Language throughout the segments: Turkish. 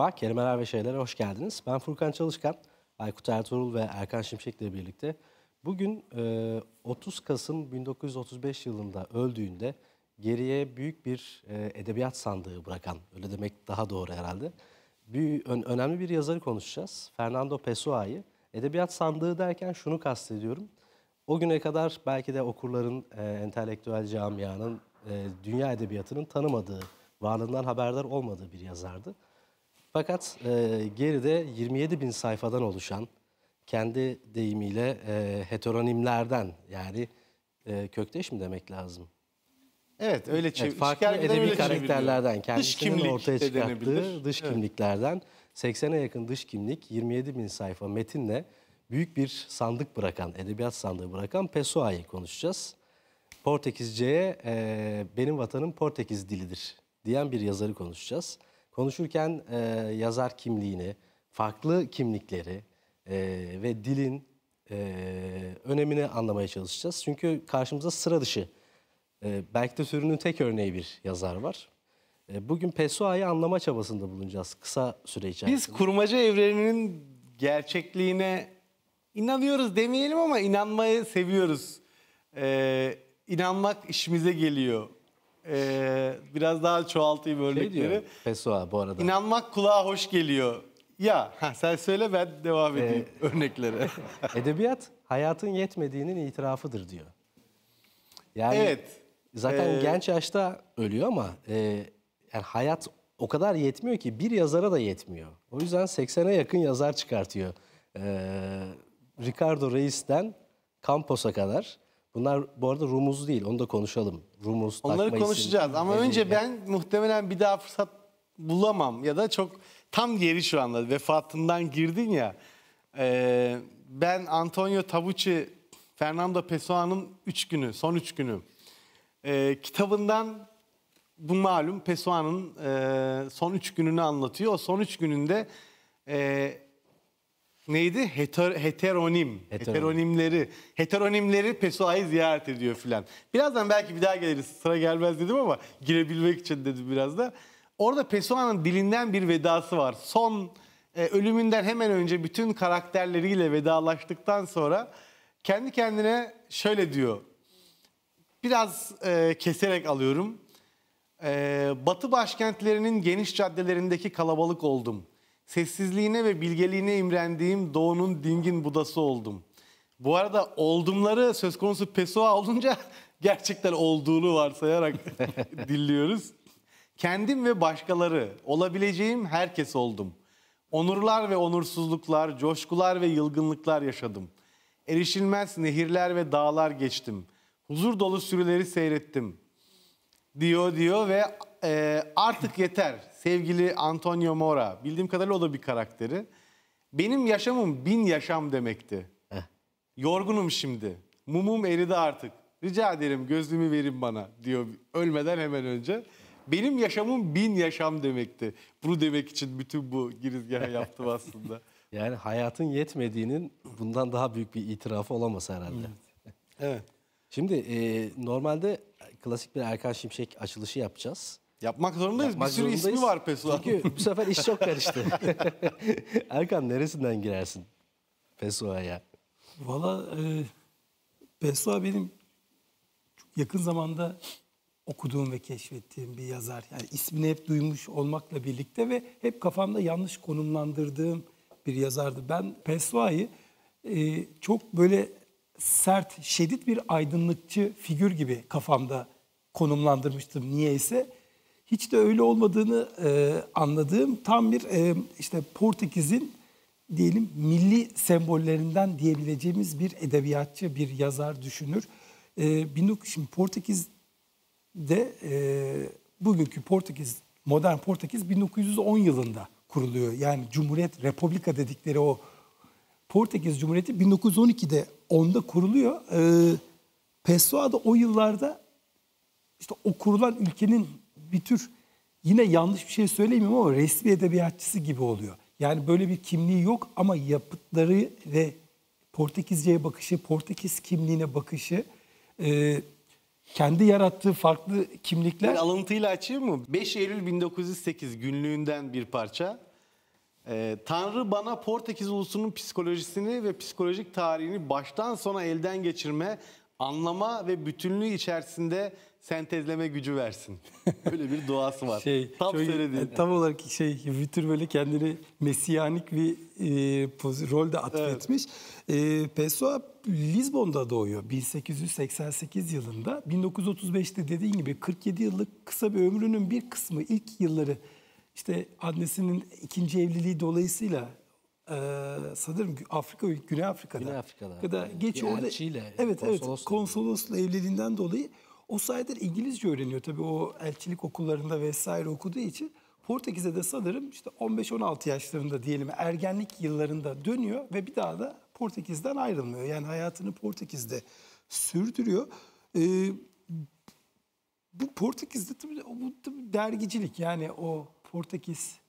Merhaba, Kelimeler ve Şeylere hoş geldiniz. Ben Furkan Çalışkan, Aykut Ertuğrul ve Erkan Şimşek ile birlikte. Bugün 30 e, Kasım 1935 yılında öldüğünde geriye büyük bir e, edebiyat sandığı bırakan, öyle demek daha doğru herhalde. Bir, önemli bir yazarı konuşacağız, Fernando Pessoa'yı. Edebiyat sandığı derken şunu kastediyorum. O güne kadar belki de okurların, e, entelektüel camianın, dünya edebiyatının tanımadığı, varlığından haberdar olmadığı bir yazardı. Fakat e, geride 27 bin sayfadan oluşan kendi deyimiyle e, heteronimlerden yani e, kökteş mi demek lazım? Evet öyle çevir. Evet, farklı edebi öyle karakterlerden kendisinin dış ortaya çıkarttığı dış evet. kimliklerden 80'e yakın dış kimlik 27 bin sayfa metinle büyük bir sandık bırakan, edebiyat sandığı bırakan Pessoa'yı konuşacağız. Portekizce'ye e, benim vatanım Portekiz dilidir diyen bir yazarı konuşacağız. Konuşurken e, yazar kimliğini, farklı kimlikleri e, ve dilin e, önemini anlamaya çalışacağız. Çünkü karşımıza sıra dışı, e, belki de türünün tek örneği bir yazar var. E, bugün Pessoa'yı anlama çabasında bulunacağız kısa süre içerisinde. Biz kurmaca evreninin gerçekliğine inanıyoruz demeyelim ama inanmayı seviyoruz. Ee, inanmak işimize geliyor ee, biraz daha çoğaltayım şey örnekleri. Pessoa bu arada. İnanmak kulağa hoş geliyor. Ya ha, sen söyle ben devam ee, edeyim ee, örneklere. edebiyat hayatın yetmediğinin itirafıdır diyor. Yani evet. Zaten ee, genç yaşta ölüyor ama e, yani hayat o kadar yetmiyor ki bir yazara da yetmiyor. O yüzden 80'e yakın yazar çıkartıyor. Ee, Ricardo Reis'ten Campos'a kadar. Bunlar bu arada rumuz değil. Onu da konuşalım. Rumuz, Onları takma konuşacağız isim, ama nedeniyle. önce ben muhtemelen bir daha fırsat bulamam ya da çok tam geri şu anda vefatından girdin ya. Ee, ben Antonio Tabucci, Fernando Pessoa'nın 3 günü, son 3 günü e, kitabından bu malum Pessoa'nın e, son 3 gününü anlatıyor. O son 3 gününde e, neydi? Heter, heteronim. Heteronim. Heteronimleri. Heteronimleri Pessoa'yı ziyaret ediyor filan. Birazdan belki bir daha geliriz. Sıra gelmez dedim ama girebilmek için dedim biraz da. Orada Pessoa'nın dilinden bir vedası var. Son e, ölümünden hemen önce bütün karakterleriyle vedalaştıktan sonra kendi kendine şöyle diyor. Biraz e, keserek alıyorum. E, batı başkentlerinin geniş caddelerindeki kalabalık oldum. Sessizliğine ve bilgeliğine imrendiğim doğunun dingin budası oldum. Bu arada oldumları söz konusu PESOA olunca gerçekten olduğunu varsayarak dilliyoruz. Kendim ve başkaları, olabileceğim herkes oldum. Onurlar ve onursuzluklar, coşkular ve yılgınlıklar yaşadım. Erişilmez nehirler ve dağlar geçtim. Huzur dolu sürüleri seyrettim. Diyor diyor ve e, artık yeter sevgili Antonio Mora. Bildiğim kadarıyla o da bir karakteri. Benim yaşamım bin yaşam demekti. Eh. Yorgunum şimdi. Mumum eridi artık. Rica ederim gözlüğümü verin bana diyor ölmeden hemen önce. Benim yaşamım bin yaşam demekti. Bunu demek için bütün bu girizgahı yaptım aslında. yani hayatın yetmediğinin bundan daha büyük bir itirafı olamaz herhalde. evet. Şimdi e, normalde klasik bir Erkan Şimşek açılışı yapacağız. Yapmak zorundayız. Yapmak bir sürü zorundayız. ismi var PESOA. Çünkü bu sefer iş çok karıştı. Erkan neresinden girersin PESOA'ya? Valla e, PESOA benim yakın zamanda okuduğum ve keşfettiğim bir yazar. Yani ismini hep duymuş olmakla birlikte ve hep kafamda yanlış konumlandırdığım bir yazardı. Ben Pessoa'yı e, çok böyle sert, şiddet bir aydınlıkçı figür gibi kafamda konumlandırmıştım. Niye ise hiç de öyle olmadığını e, anladığım tam bir e, işte Portekiz'in diyelim milli sembollerinden diyebileceğimiz bir edebiyatçı, bir yazar, düşünür. E, 19, şimdi Portekiz'de e, bugünkü Portekiz, modern Portekiz 1910 yılında kuruluyor. Yani Cumhuriyet, Republika dedikleri o Portekiz Cumhuriyeti 1912'de onda kuruluyor. E, Pessoa da o yıllarda işte o kurulan ülkenin bir tür yine yanlış bir şey söyleyeyim ama resmi edebiyatçısı gibi oluyor. Yani böyle bir kimliği yok ama yapıtları ve Portekizce'ye bakışı, Portekiz kimliğine bakışı, e, kendi yarattığı farklı kimlikler. Bir alıntıyla açayım mı? 5 Eylül 1908 günlüğünden bir parça. Ee, Tanrı bana Portekiz ulusunun psikolojisini ve psikolojik tarihini baştan sona elden geçirme anlama ve bütünlüğü içerisinde sentezleme gücü versin. Böyle bir duası var. şey, tam söylediğin. E, tam olarak şey bir tür böyle kendini mesiyanik bir e, rolde atfetmiş. Evet. E, Pessoa Lisbon'da doğuyor 1888 yılında. 1935'te dediğin gibi 47 yıllık kısa bir ömrünün bir kısmı ilk yılları işte annesinin ikinci evliliği dolayısıyla e, sanırım Afrika Güney Afrika'da. Güney Afrika'da. Ya yani geç orada elçiyle, evet evet konsolosla evliliğinden dolayı o sayede İngilizce öğreniyor tabii o elçilik okullarında vesaire okuduğu için. Portekiz'e de sanırım işte 15-16 yaşlarında diyelim ergenlik yıllarında dönüyor ve bir daha da Portekiz'den ayrılmıyor. Yani hayatını Portekiz'de sürdürüyor. Ee, bu Portekiz'de tabii, bu tabii dergicilik yani o Portekiz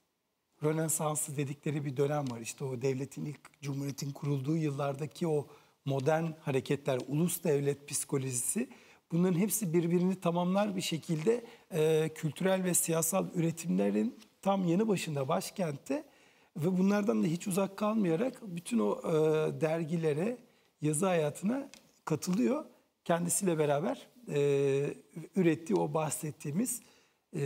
Rönesansı dedikleri bir dönem var. İşte o devletin ilk cumhuriyetin kurulduğu yıllardaki o modern hareketler, ulus devlet psikolojisi bunların hepsi birbirini tamamlar bir şekilde e, kültürel ve siyasal üretimlerin tam yanı başında başkentte ve bunlardan da hiç uzak kalmayarak bütün o e, dergilere, yazı hayatına katılıyor. Kendisiyle beraber e, ürettiği o bahsettiğimiz e,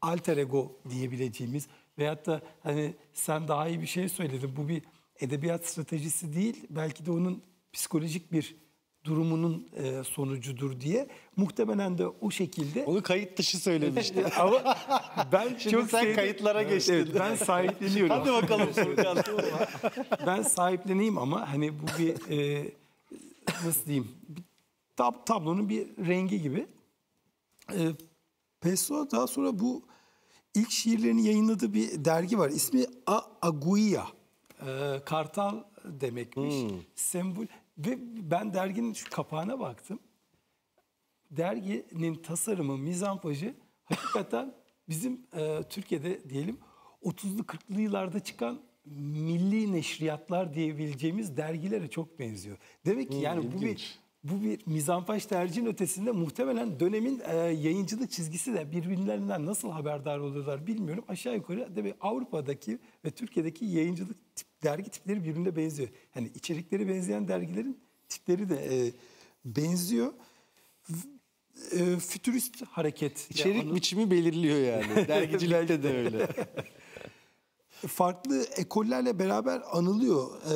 alter ego diyebileceğimiz Veyahut da hani sen daha iyi bir şey söyledin. Bu bir edebiyat stratejisi değil. Belki de onun psikolojik bir durumunun e, sonucudur diye muhtemelen de o şekilde onu kayıt dışı söylemişti ama ben Şimdi çok sen sevdim. kayıtlara geçtin evet, ben sahipleniyorum hadi bakalım ben sahipleneyim ama hani bu bir e, nasıl diyeyim tab tablonun bir rengi gibi e, Pessoa daha sonra bu ilk şiirlerini yayınladığı bir dergi var. İsmi A Aguia. Ee, kartal demekmiş. Hmm. Sembol. Ve ben derginin şu kapağına baktım. Derginin tasarımı, mizampajı hakikaten bizim e, Türkiye'de diyelim 30'lu 40'lı yıllarda çıkan milli neşriyatlar diyebileceğimiz dergilere çok benziyor. Demek ki hmm, yani hmm, bu bir bu bir mizampaş tercihin ötesinde muhtemelen dönemin e, yayıncılık çizgisi de birbirlerinden nasıl haberdar oluyorlar bilmiyorum. Aşağı yukarı tabii Avrupa'daki ve Türkiye'deki yayıncılık tip, dergi tipleri birbirine benziyor. Hani içerikleri benzeyen dergilerin tipleri de e, benziyor. E, fütürist hareket. İçerik yani onu... biçimi belirliyor yani. Dergicilerde de öyle. Farklı ekollerle beraber anılıyor. E,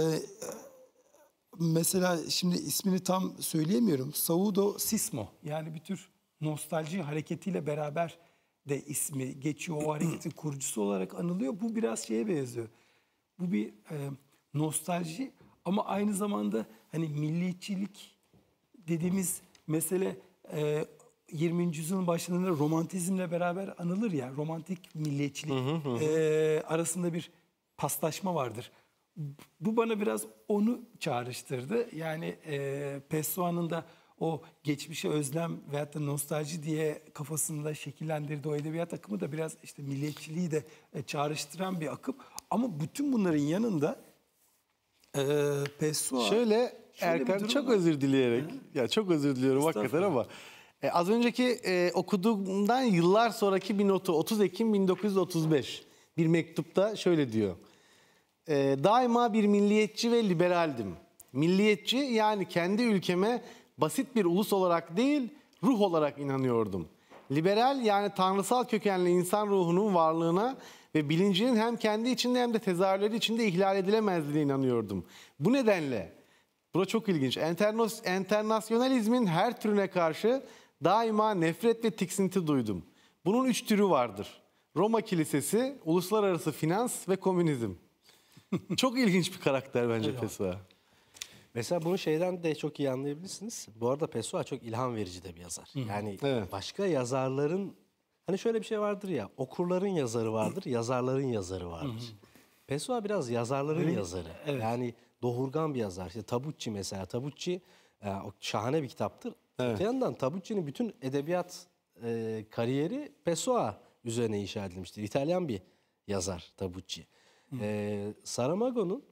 mesela şimdi ismini tam söyleyemiyorum. Saudo Sismo yani bir tür nostalji hareketiyle beraber de ismi geçiyor. O hareketin kurucusu olarak anılıyor. Bu biraz şeye benziyor. Bu bir e, nostalji ama aynı zamanda hani milliyetçilik dediğimiz mesele e, 20. yüzyılın başlarında romantizmle beraber anılır ya. Romantik milliyetçilik hı hı hı. E, arasında bir paslaşma vardır bu bana biraz onu çağrıştırdı. Yani e, Pessoa'nın da o geçmişe özlem veyahut da nostalji diye kafasında şekillendirdiği o edebiyat akımı da biraz işte milliyetçiliği de e, çağrıştıran bir akım. Ama bütün bunların yanında e, Pessoa... Şöyle, şöyle Erkan çok var. özür dileyerek, Hı? ya çok özür diliyorum hakikaten ama... E, az önceki e, okuduğumdan yıllar sonraki bir notu 30 Ekim 1935 bir mektupta şöyle diyor e, daima bir milliyetçi ve liberaldim. Milliyetçi yani kendi ülkeme basit bir ulus olarak değil ruh olarak inanıyordum. Liberal yani tanrısal kökenli insan ruhunun varlığına ve bilincinin hem kendi içinde hem de tezahürleri içinde ihlal edilemezliğine inanıyordum. Bu nedenle, bura çok ilginç, Enternos, enternasyonalizmin her türüne karşı daima nefret ve tiksinti duydum. Bunun üç türü vardır. Roma Kilisesi, uluslararası finans ve komünizm çok ilginç bir karakter bence Öyle Pessoa. Mesela bunu şeyden de çok iyi anlayabilirsiniz. Bu arada Pessoa çok ilham verici de bir yazar. Yani evet. başka yazarların hani şöyle bir şey vardır ya. Okurların yazarı vardır, yazarların yazarı vardır. Hı. Pessoa biraz yazarların Öyle. yazarı. Evet. Yani doğurgan bir yazar. İşte Tabucci mesela. Tabucci e, şahane bir kitaptır. Evet. Öte yandan Tabucci'nin bütün edebiyat e, kariyeri Pessoa üzerine inşa edilmiştir. İtalyan bir yazar Tabucci. Ee, Saramago'nun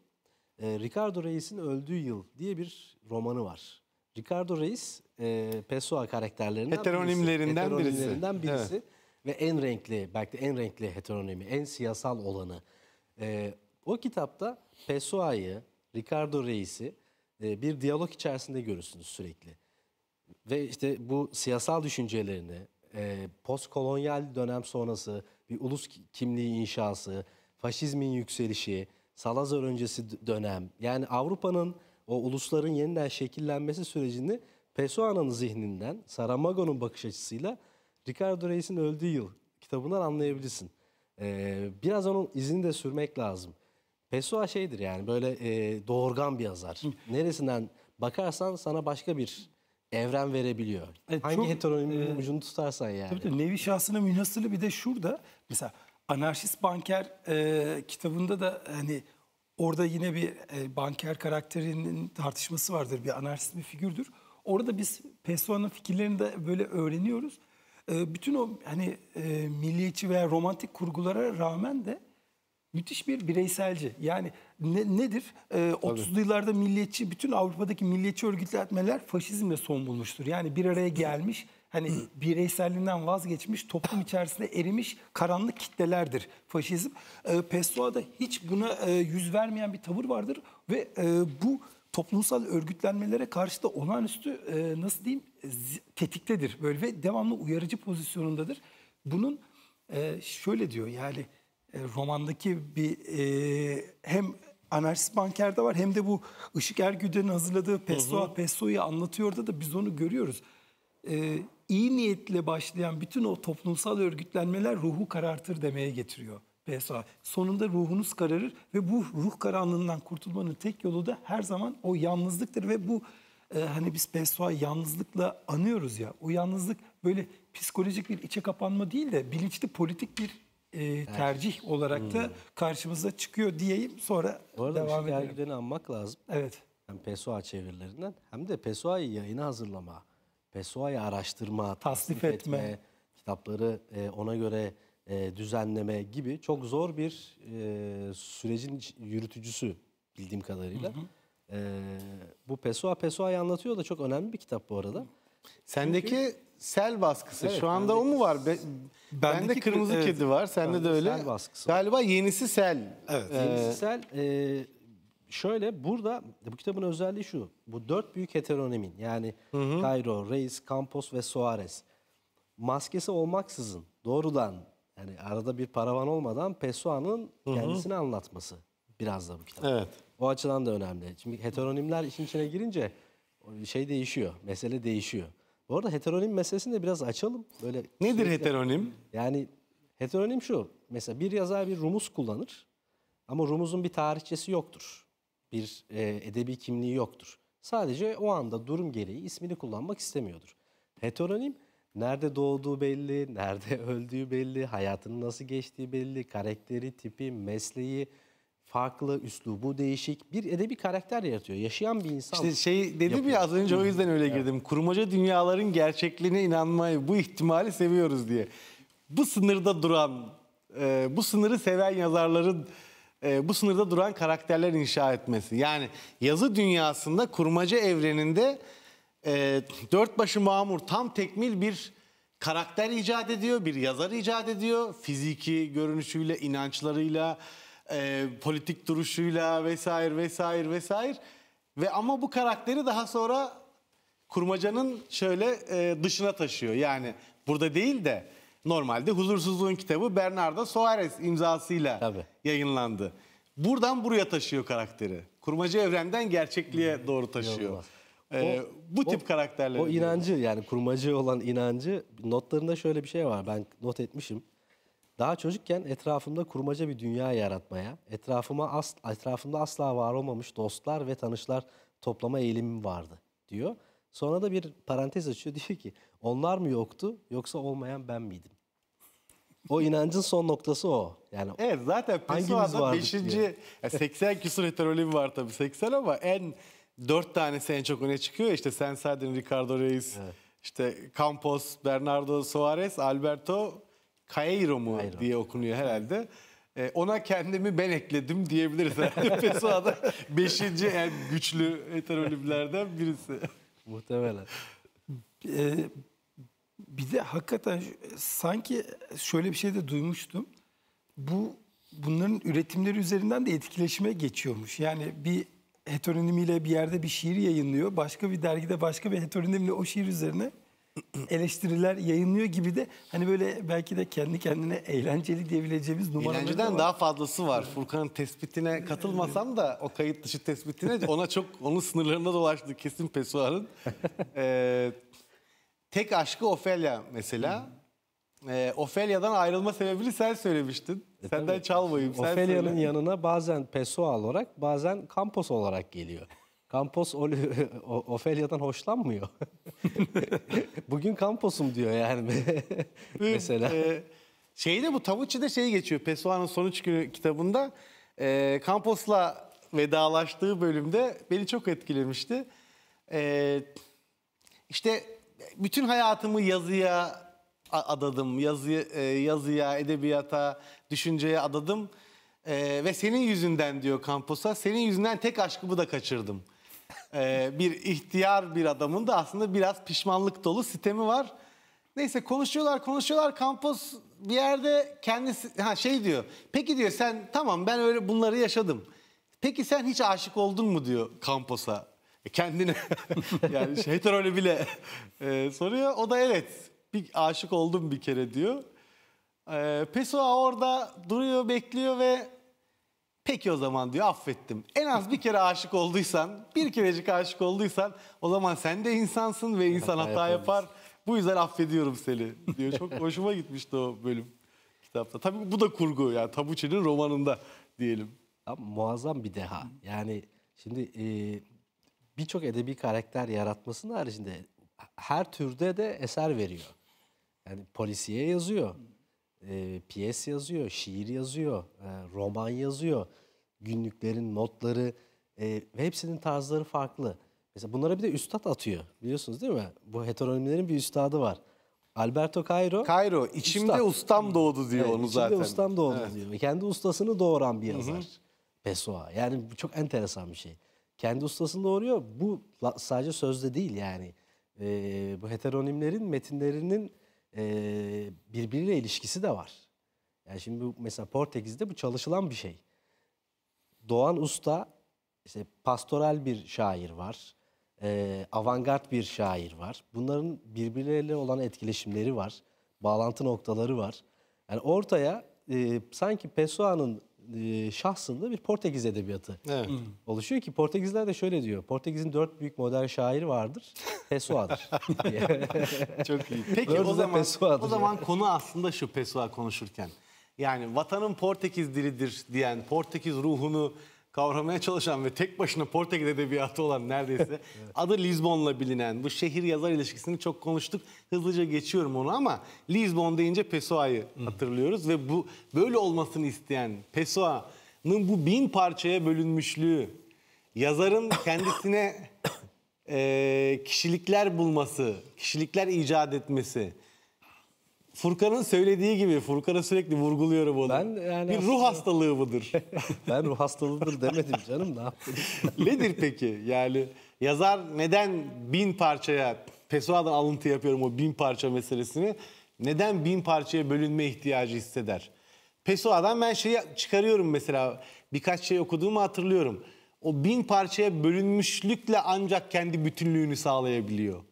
e, Ricardo Reis'in Öldüğü Yıl diye bir romanı var. Ricardo Reis e, Pessoa karakterlerinden heteronimlerinden birisi. Heteronimlerinden birisi. birisi. Evet. Ve en renkli, belki de en renkli heteronimi, en siyasal olanı. E, o kitapta Pessoa'yı, Ricardo Reis'i e, bir diyalog içerisinde görürsünüz sürekli. Ve işte bu siyasal düşüncelerini, e, postkolonyal dönem sonrası bir ulus kimliği inşası, faşizmin yükselişi, Salazar öncesi dönem. Yani Avrupa'nın o ulusların yeniden şekillenmesi sürecini Pessoa'nın zihninden, Saramago'nun bakış açısıyla Ricardo Reis'in öldüğü yıl kitabından anlayabilirsin. Ee, biraz onun izini de sürmek lazım. Pessoa şeydir yani böyle e, doğurgan bir yazar. Neresinden bakarsan sana başka bir evren verebiliyor. Evet, Hangi heteronimi e, ucunu tutarsan yani. Tabii tabii Levi şahsına münhasırlı bir de şurada mesela Anarşist Banker e, kitabında da hani orada yine bir e, banker karakterinin tartışması vardır. Bir anarşist bir figürdür. Orada biz Pessoa'nın fikirlerini de böyle öğreniyoruz. E, bütün o hani e, milliyetçi veya romantik kurgulara rağmen de müthiş bir bireyselci. Yani ne, nedir? E, 30'lu yıllarda milliyetçi, bütün Avrupa'daki milliyetçi örgütlenmeler faşizmle son bulmuştur. Yani bir araya gelmiş hani bireyselliğinden vazgeçmiş, toplum içerisinde erimiş karanlık kitlelerdir faşizm. E, Pessoa'da hiç buna e, yüz vermeyen bir tavır vardır ve e, bu toplumsal örgütlenmelere karşı da olağanüstü e, nasıl diyeyim tetiktedir böyle ve devamlı uyarıcı pozisyonundadır. Bunun e, şöyle diyor yani e, romandaki bir e, hem anarşist bankerde var hem de bu Işık Ergüden'in hazırladığı Pessoa, Pessoa'yı anlatıyor da biz onu görüyoruz. E, iyi niyetle başlayan bütün o toplumsal örgütlenmeler ruhu karartır demeye getiriyor. PSA. Sonunda ruhunuz kararır ve bu ruh karanlığından kurtulmanın tek yolu da her zaman o yalnızlıktır ve bu e, hani biz PSO'yu yalnızlıkla anıyoruz ya o yalnızlık böyle psikolojik bir içe kapanma değil de bilinçli politik bir e, tercih evet. olarak da hmm. karşımıza çıkıyor diyeyim sonra Bu arada devam bir şey anmak lazım. Evet. Hem PSOA çevirilerinden hem de PSOA'yı yayına hazırlama FESOA'yı araştırma, tasnif, etme. etme, kitapları e, ona göre e, düzenleme gibi çok zor bir e, sürecin yürütücüsü bildiğim kadarıyla. Hı hı. bu PESOA, PESOA'yı anlatıyor da çok önemli bir kitap bu arada. Sendeki Çünkü, sel baskısı evet, şu anda bendeki, o mu var? Be, bendeki bende kırmızı evet, kedi var, sende de öyle. Sel baskısı. Galiba yenisi sel. Evet. Yenisi sel e, şöyle burada bu kitabın özelliği şu. Bu dört büyük heteronimin yani hı hı. Cairo, Reis, Campos ve Suarez maskesi olmaksızın doğrudan yani arada bir paravan olmadan Pessoa'nın kendisini anlatması biraz da bu kitap. Evet. O açıdan da önemli. Şimdi heteronimler işin içine girince şey değişiyor. Mesele değişiyor. Bu arada heteronim meselesini de biraz açalım. Böyle Nedir sürekli, heteronim? Yani heteronim şu. Mesela bir yazar bir rumuz kullanır ama rumuzun bir tarihçesi yoktur bir e, edebi kimliği yoktur. Sadece o anda durum gereği ismini kullanmak istemiyordur. Heteronim nerede doğduğu belli, nerede öldüğü belli, hayatının nasıl geçtiği belli, karakteri, tipi, mesleği, farklı, üslubu değişik bir edebi karakter yaratıyor. Yaşayan bir insan. İşte şey dedim ya az önce o yüzden öyle girdim. Evet. Kurmaca dünyaların gerçekliğine inanmayı, bu ihtimali seviyoruz diye. Bu sınırda duran, e, bu sınırı seven yazarların e, bu sınırda duran karakterler inşa etmesi. Yani yazı dünyasında kurmaca evreninde e, dört başı mamur tam tekmil bir karakter icat ediyor, bir yazar icat ediyor. Fiziki görünüşüyle, inançlarıyla, e, politik duruşuyla vesaire vesaire vesaire. Ve ama bu karakteri daha sonra kurmacanın şöyle e, dışına taşıyor. Yani burada değil de Normalde Huzursuzluğun kitabı Bernardo Soares imzasıyla Tabii. yayınlandı. Buradan buraya taşıyor karakteri. Kurmaca evrenden gerçekliğe hmm. doğru taşıyor. Ee, o, bu tip o, karakterler. O inancı var. yani kurmacı olan inancı notlarında şöyle bir şey var. Ben not etmişim. Daha çocukken etrafımda kurmaca bir dünya yaratmaya, etrafıma as, etrafımda asla var olmamış dostlar ve tanışlar toplama eğilimim vardı diyor. Sonra da bir parantez açıyor diyor ki onlar mı yoktu yoksa olmayan ben miydim? O inancın son noktası o. Yani evet zaten Pessoa'da 5. 80 küsur heterolim var tabii 80 ama en 4 tanesi en çok öne çıkıyor. İşte sen Sadin, Ricardo Reis, evet. işte Campos, Bernardo Suarez, Alberto Caeiro mu Cairo. diye okunuyor herhalde. Ee, ona kendimi ben ekledim diyebiliriz herhalde. Pessoa'da 5. en güçlü heterolimlerden birisi. Muhtemelen. E, bir de hakikaten sanki şöyle bir şey de duymuştum. Bu bunların üretimleri üzerinden de etkileşime geçiyormuş. Yani bir heteronimiyle bir yerde bir şiir yayınlıyor. Başka bir dergide başka bir heteronimle o şiir üzerine eleştiriler yayınlıyor gibi de hani böyle belki de kendi kendine eğlenceli diyebileceğimiz numaralar Eğlenceden daha fazlası var. Furkan'ın tespitine ee, katılmasam da o kayıt dışı tespitine ona çok onun sınırlarında dolaştı kesin Pesuar'ın. ee, tek aşkı Ofelia mesela. Hmm. Ee, Ofelia'dan ayrılma sebebini sen söylemiştin. E, Senden tabii. çalmayayım. Ofelia'nın yanına bazen Pessoa olarak bazen Campos olarak geliyor. Campos Ofelia'dan hoşlanmıyor. Bugün Campos'um diyor yani mesela. E, şeyde bu Tavucci'de şey geçiyor. Pessoa'nın Sonuç Günü kitabında e, Campos'la vedalaştığı bölümde beni çok etkilemişti. E, işte bütün hayatımı yazıya adadım. Yazı, e, yazıya, edebiyata, düşünceye adadım. Ee, ve senin yüzünden diyor Campos'a, senin yüzünden tek aşkımı da kaçırdım e, bir ihtiyar bir adamın da aslında biraz pişmanlık dolu sitemi var. Neyse konuşuyorlar konuşuyorlar Campos bir yerde kendisi ha şey diyor. Peki diyor sen tamam ben öyle bunları yaşadım. Peki sen hiç aşık oldun mu diyor Campos'a. E, kendine yani şey, heterolü bile e, soruyor. O da evet bir aşık oldum bir kere diyor. E, Pessoa orada duruyor bekliyor ve Peki o zaman diyor affettim. En az bir kere aşık olduysan, bir kerecik aşık olduysan o zaman sen de insansın ve insan hata, hata yapar. Bu yüzden affediyorum seni diyor. Çok hoşuma gitmişti o bölüm kitapta. Tabii bu da kurgu yani Tabuçi'nin romanında diyelim. Ama muazzam bir deha. Yani şimdi e, birçok edebi karakter yaratmasının haricinde her türde de eser veriyor. Yani polisiye yazıyor e, piyes yazıyor, şiir yazıyor, e, roman yazıyor. Günlüklerin notları e, ve hepsinin tarzları farklı. Mesela bunlara bir de üstad atıyor biliyorsunuz değil mi? Bu heteronimlerin bir üstadı var. Alberto Cairo. Cairo, içimde üstad. ustam doğdu diyor evet, onu zaten. İçimde ustam doğdu evet. diyor. Kendi ustasını doğuran bir yazar. Hı hı. Pessoa. Yani bu çok enteresan bir şey. Kendi ustasını doğuruyor. Bu sadece sözde değil yani. Ee, bu heteronimlerin metinlerinin e, birbiriyle ilişkisi de var. Yani şimdi mesela Portekiz'de bu çalışılan bir şey. Doğan Usta işte pastoral bir şair var. E, avantgard bir şair var. Bunların birbirleriyle olan etkileşimleri var. Bağlantı noktaları var. Yani ortaya sanki Pessoa'nın e, şahsında bir Portekiz edebiyatı evet. Hmm. oluşuyor ki Portekizler de şöyle diyor. Portekiz'in dört büyük modern şairi vardır. Pessoa'dır. Çok iyi. Peki o zaman o zaman konu aslında şu Pessoa konuşurken. Yani vatanın Portekiz dilidir diyen Portekiz ruhunu kavramaya çalışan ve tek başına Portekiz edebiyatı olan neredeyse evet. adı Lisbon'la bilinen bu şehir yazar ilişkisini çok konuştuk. Hızlıca geçiyorum onu ama Lisbon deyince Pessoa'yı hatırlıyoruz ve bu böyle olmasını isteyen Pessoa'nın bu bin parçaya bölünmüşlüğü yazarın kendisine e, kişilikler bulması, kişilikler icat etmesi Furkan'ın söylediği gibi Furkan'a sürekli vurguluyorum onu. Ben yani bir ruh hastalığı mıdır? ben ruh hastalığıdır demedim canım ne yaptın? Nedir peki? Yani yazar neden bin parçaya Pessoa'dan alıntı yapıyorum o bin parça meselesini. Neden bin parçaya bölünme ihtiyacı hisseder? Pessoa'dan ben şeyi çıkarıyorum mesela birkaç şey okuduğumu hatırlıyorum. O bin parçaya bölünmüşlükle ancak kendi bütünlüğünü sağlayabiliyor.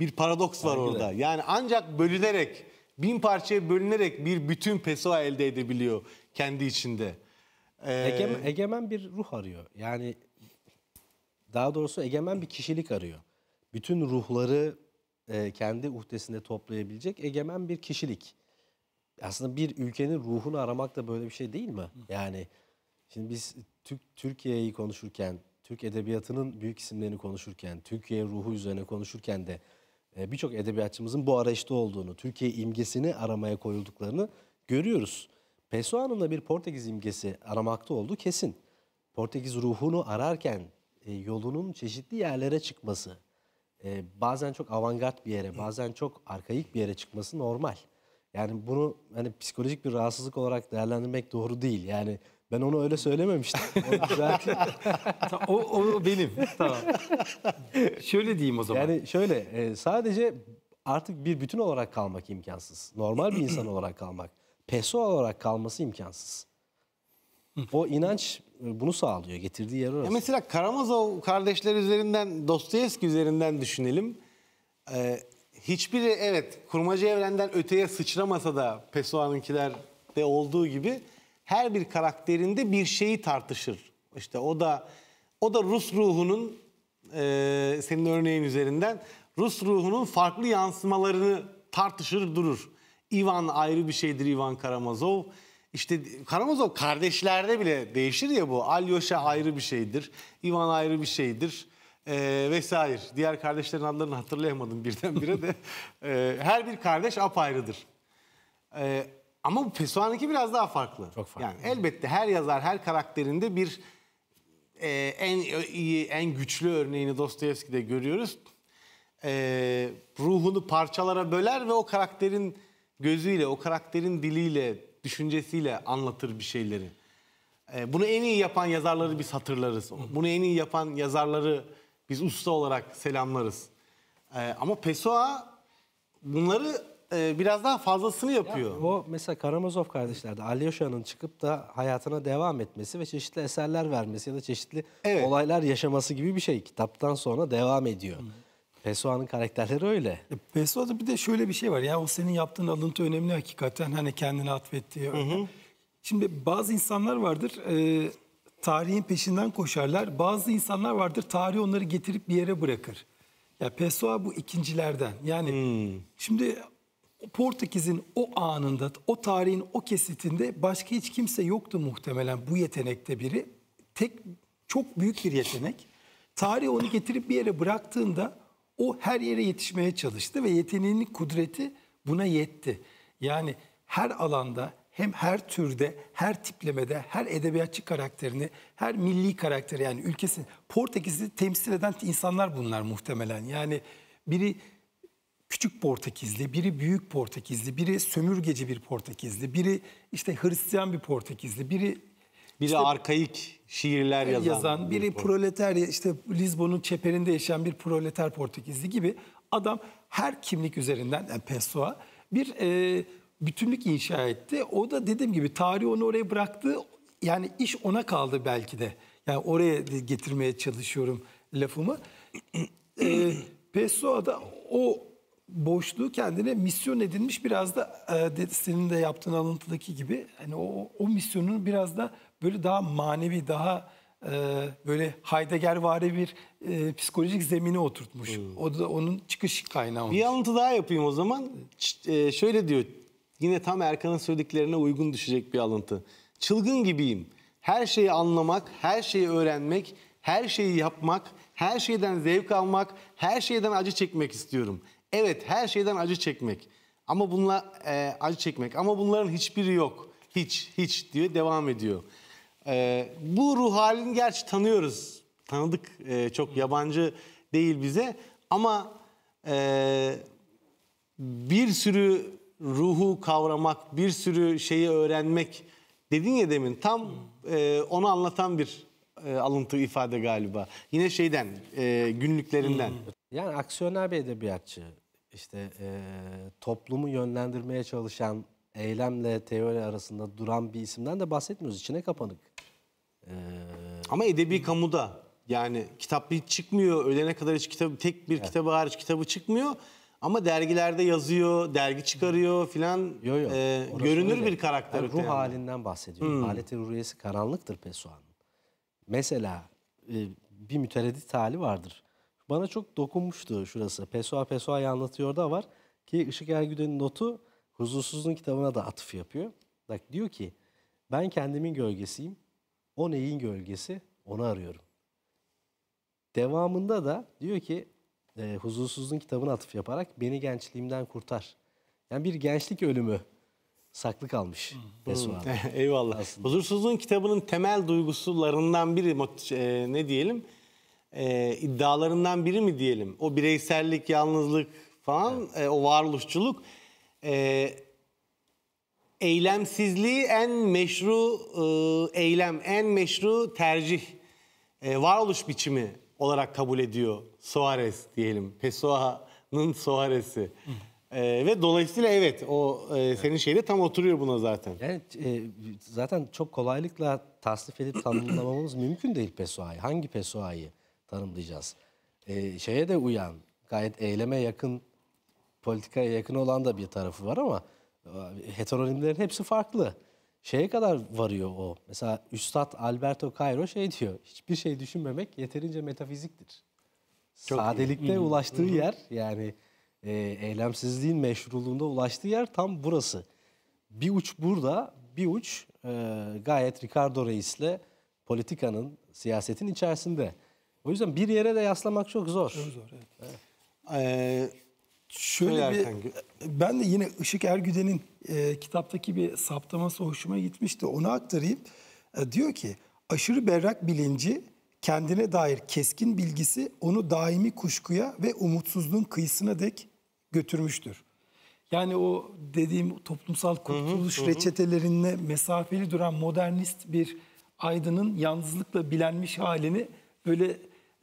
Bir paradoks var Aynen. orada. Yani ancak bölünerek bin parçaya bölünerek bir bütün PESOA elde edebiliyor kendi içinde. Ee... Egemen, egemen bir ruh arıyor. Yani daha doğrusu egemen bir kişilik arıyor. Bütün ruhları e, kendi uhdesinde toplayabilecek egemen bir kişilik. Aslında bir ülkenin ruhunu aramak da böyle bir şey değil mi? Yani şimdi biz Türk Türkiye'yi konuşurken, Türk edebiyatının büyük isimlerini konuşurken, Türkiye ruhu üzerine konuşurken de ee, birçok edebiyatçımızın bu arayışta olduğunu, Türkiye imgesini aramaya koyulduklarını görüyoruz. Pessoa'nın da bir Portekiz imgesi aramakta olduğu kesin. Portekiz ruhunu ararken e, yolunun çeşitli yerlere çıkması, e, bazen çok avantgard bir yere, bazen çok arkaik bir yere çıkması normal. Yani bunu hani psikolojik bir rahatsızlık olarak değerlendirmek doğru değil. Yani ben onu öyle söylememiştim. O, o, benim. Tamam. Şöyle diyeyim o zaman. Yani şöyle e, sadece artık bir bütün olarak kalmak imkansız. Normal bir insan olarak kalmak. Peso olarak kalması imkansız. O inanç e, bunu sağlıyor. Getirdiği yer orası. Ya e mesela Karamazov kardeşler üzerinden, Dostoyevski üzerinden düşünelim. Ee, hiçbiri evet kurmaca evrenden öteye sıçramasa da Pessoa'nınkiler de olduğu gibi her bir karakterinde bir şeyi tartışır. İşte o da o da Rus ruhunun e, senin örneğin üzerinden Rus ruhunun farklı yansımalarını tartışır durur. Ivan ayrı bir şeydir Ivan Karamazov. İşte Karamazov kardeşlerde bile değişir ya bu. Alyosha ayrı bir şeydir. Ivan ayrı bir şeydir. E, vesaire. Diğer kardeşlerin adlarını hatırlayamadım birdenbire de. e, her bir kardeş apayrıdır. E, ama bu Pesoa'nınki biraz daha farklı. Çok farklı. Yani elbette her yazar her karakterinde bir e, en iyi, en güçlü örneğini Dostoyevski'de görüyoruz. E, ruhunu parçalara böler ve o karakterin gözüyle, o karakterin diliyle, düşüncesiyle anlatır bir şeyleri. E, bunu en iyi yapan yazarları biz hatırlarız. Bunu en iyi yapan yazarları biz usta olarak selamlarız. E, ama Pessoa bunları e, biraz daha fazlasını yapıyor. Ya, o mesela Karamazov kardeşlerde Alyosha'nın çıkıp da hayatına devam etmesi ve çeşitli eserler vermesi ya da çeşitli evet. olaylar yaşaması gibi bir şey. Kitaptan sonra devam ediyor. Hı. Pessoa'nın karakterleri öyle. E, Pessoa'da bir de şöyle bir şey var. yani o senin yaptığın alıntı önemli hakikaten. Hani kendini atfettiği. Hı hı. Şimdi bazı insanlar vardır e, tarihin peşinden koşarlar. Bazı insanlar vardır tarih onları getirip bir yere bırakır. Ya Pessoa bu ikincilerden. Yani hmm. şimdi Portekiz'in o anında, o tarihin o kesitinde başka hiç kimse yoktu muhtemelen bu yetenekte biri. Tek çok büyük bir yetenek. Tarih onu getirip bir yere bıraktığında o her yere yetişmeye çalıştı ve yeteneğinin kudreti buna yetti. Yani her alanda hem her türde, her tiplemede, her edebiyatçı karakterini, her milli karakteri yani ülkesini, Portekiz'i temsil eden insanlar bunlar muhtemelen. Yani biri küçük Portekizli, biri büyük Portekizli, biri sömürgeci bir Portekizli, biri işte Hristiyan bir Portekizli, biri biri işte, arkaik şiirler yazan, yazan biri bir proletarya işte Lizbon'un çeperinde yaşayan bir proleter Portekizli gibi adam her kimlik üzerinden yani e, Pessoa bir e, bütünlük inşa etti. O da dediğim gibi tarih onu oraya bıraktı. Yani iş ona kaldı belki de. Yani oraya getirmeye çalışıyorum lafımı. e, Pessoa da o boşluğu kendine misyon edinmiş biraz da e, senin de yaptığın alıntıdaki gibi hani o, o misyonun biraz da böyle daha manevi daha e, böyle Heideggervari bir e, psikolojik zemine oturtmuş. Hmm. O da onun çıkış kaynağı Bir alıntı daha yapayım o zaman. Ç- e, şöyle diyor yine tam Erkan'ın söylediklerine uygun düşecek bir alıntı. Çılgın gibiyim. Her şeyi anlamak, her şeyi öğrenmek, her şeyi yapmak, her şeyden zevk almak, her şeyden acı çekmek istiyorum. Evet her şeyden acı çekmek. Ama bunla e, acı çekmek. Ama bunların hiçbiri yok. Hiç, hiç diye devam ediyor. E, bu ruh halini gerçi tanıyoruz. Tanıdık, e, çok yabancı değil bize. Ama e, bir sürü ruhu kavramak, bir sürü şeyi öğrenmek... Dedin ya demin tam e, onu anlatan bir e, alıntı ifade galiba. Yine şeyden, e, günlüklerinden. Hmm. Yani aksiyoner bir edebiyatçı. İşte e, toplumu yönlendirmeye çalışan, eylemle teori arasında duran bir isimden de bahsetmiyoruz. İçine kapanık. E, Ama edebi kamuda. Yani kitap hiç çıkmıyor. Ölene kadar hiç kitabı, tek bir evet. kitabı hariç kitabı çıkmıyor. Ama dergilerde yazıyor, dergi çıkarıyor filan. Yok yok. E, görünür öyle. bir karakter. Yani ruh yani. halinden bahsediyor. Hmm. Haleti ruhiyesi karanlıktır Pesuan'ın. Mesela e, bir mütereddit hali vardır. Bana çok dokunmuştu şurası. Pessoa Pessoa'yı anlatıyor da var ki Işık Ergüden'in notu Huzursuzluğun kitabına da atıf yapıyor. Bak diyor ki ben kendimin gölgesiyim. O neyin gölgesi? Onu arıyorum. Devamında da diyor ki e, Huzursuzluğun kitabına atıf yaparak beni gençliğimden kurtar. Yani bir gençlik ölümü saklı kalmış Besuhan. Eyvallah. Aslında. Huzursuzluğun kitabının temel duygusularından biri e, ne diyelim? E, iddialarından biri mi diyelim? O bireysellik, yalnızlık falan, evet. e, o varoluşçuluk. E, eylemsizliği en meşru e, eylem, en meşru tercih, e, varoluş biçimi olarak kabul ediyor Suarez diyelim. Pessoa'nın Suarez'i. Ee, ve dolayısıyla evet o e, senin şeyde tam oturuyor buna zaten. Yani e, zaten çok kolaylıkla tasnif edip tanımlamamız mümkün değil PSOA'yı. Hangi PSOA'yı tanımlayacağız? E, şeye de uyan, gayet eyleme yakın, politikaya yakın olan da bir tarafı var ama e, heteronimlerin hepsi farklı. Şeye kadar varıyor o. Mesela Üstad Alberto Cairo şey diyor, hiçbir şey düşünmemek yeterince metafiziktir. Çok Sadelikte iyi. ulaştığı yer yani e, eylemsizliğin meşruluğunda ulaştığı yer tam burası. Bir uç burada, bir uç e, gayet Ricardo Reis'le politikanın, siyasetin içerisinde. O yüzden bir yere de yaslamak çok zor. Çok zor, evet. evet. Ee, şöyle bir, ben de yine Işık Ergüden'in e, kitaptaki bir saptaması hoşuma gitmişti. Onu aktarayım. E, diyor ki, aşırı berrak bilinci kendine dair keskin bilgisi onu daimi kuşkuya ve umutsuzluğun kıyısına dek götürmüştür. Yani o dediğim toplumsal kurtuluş hı reçetelerine mesafeli duran modernist bir aydının yalnızlıkla bilenmiş halini böyle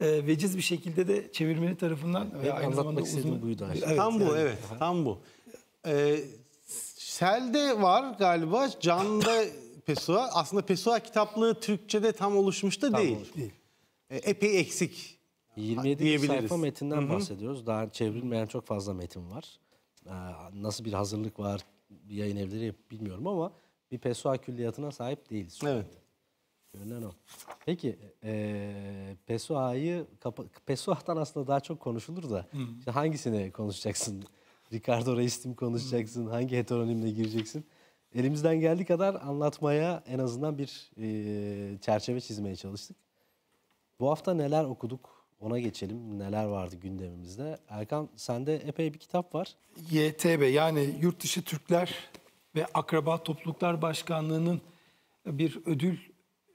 e, veciz bir şekilde de çevirmeni tarafından ve aynı zamanda uzun... buydu. Evet, tam yani. bu evet tam bu. Ee, Sel'de var galiba Can'da Pessoa. Aslında Pessoa kitaplığı Türkçe'de tam oluşmuş da tam değil. değil. Ee, epey eksik. 27. sayfa metinden Hı-hı. bahsediyoruz. Daha çevrilmeyen çok fazla metin var. Ee, nasıl bir hazırlık var yayın evleri bilmiyorum ama bir PESOA külliyatına sahip değiliz. Evet. Görünen o. Peki e, PESOA'yı PESOA'dan aslında daha çok konuşulur da hı işte hangisini konuşacaksın? Ricardo Reis mi konuşacaksın? Hı-hı. Hangi heteronimle gireceksin? Elimizden geldiği kadar anlatmaya en azından bir e, çerçeve çizmeye çalıştık. Bu hafta neler okuduk? Ona geçelim. Neler vardı gündemimizde? Erkan sende epey bir kitap var. YTB yani Yurtdışı Türkler ve Akraba Topluluklar Başkanlığı'nın bir ödül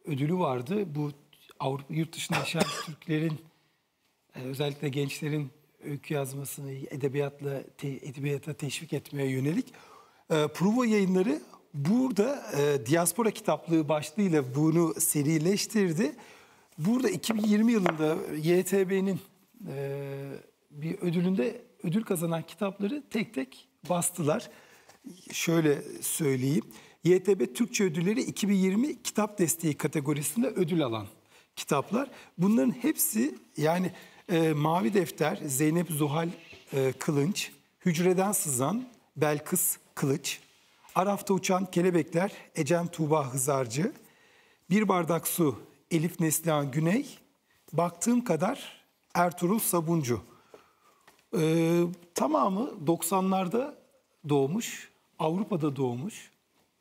ödülü vardı. Bu Avrupa yurt dışında yaşayan Türklerin e, özellikle gençlerin öykü yazmasını edebiyatla te, edebiyata teşvik etmeye yönelik e, Prova yayınları burada e, diaspora kitaplığı başlığıyla bunu serileştirdi. Burada 2020 yılında YTB'nin e, bir ödülünde ödül kazanan kitapları tek tek bastılar. Şöyle söyleyeyim. YTB Türkçe Ödülleri 2020 kitap desteği kategorisinde ödül alan kitaplar. Bunların hepsi yani e, Mavi Defter, Zeynep Zuhal e, Kılınç, Hücreden Sızan, Belkıs Kılıç, Arafta Uçan Kelebekler, Ecem Tuğba Hızarcı, Bir Bardak Su, Elif Neslihan Güney, baktığım kadar Ertuğrul Sabuncu. Ee, tamamı 90'larda doğmuş, Avrupa'da doğmuş.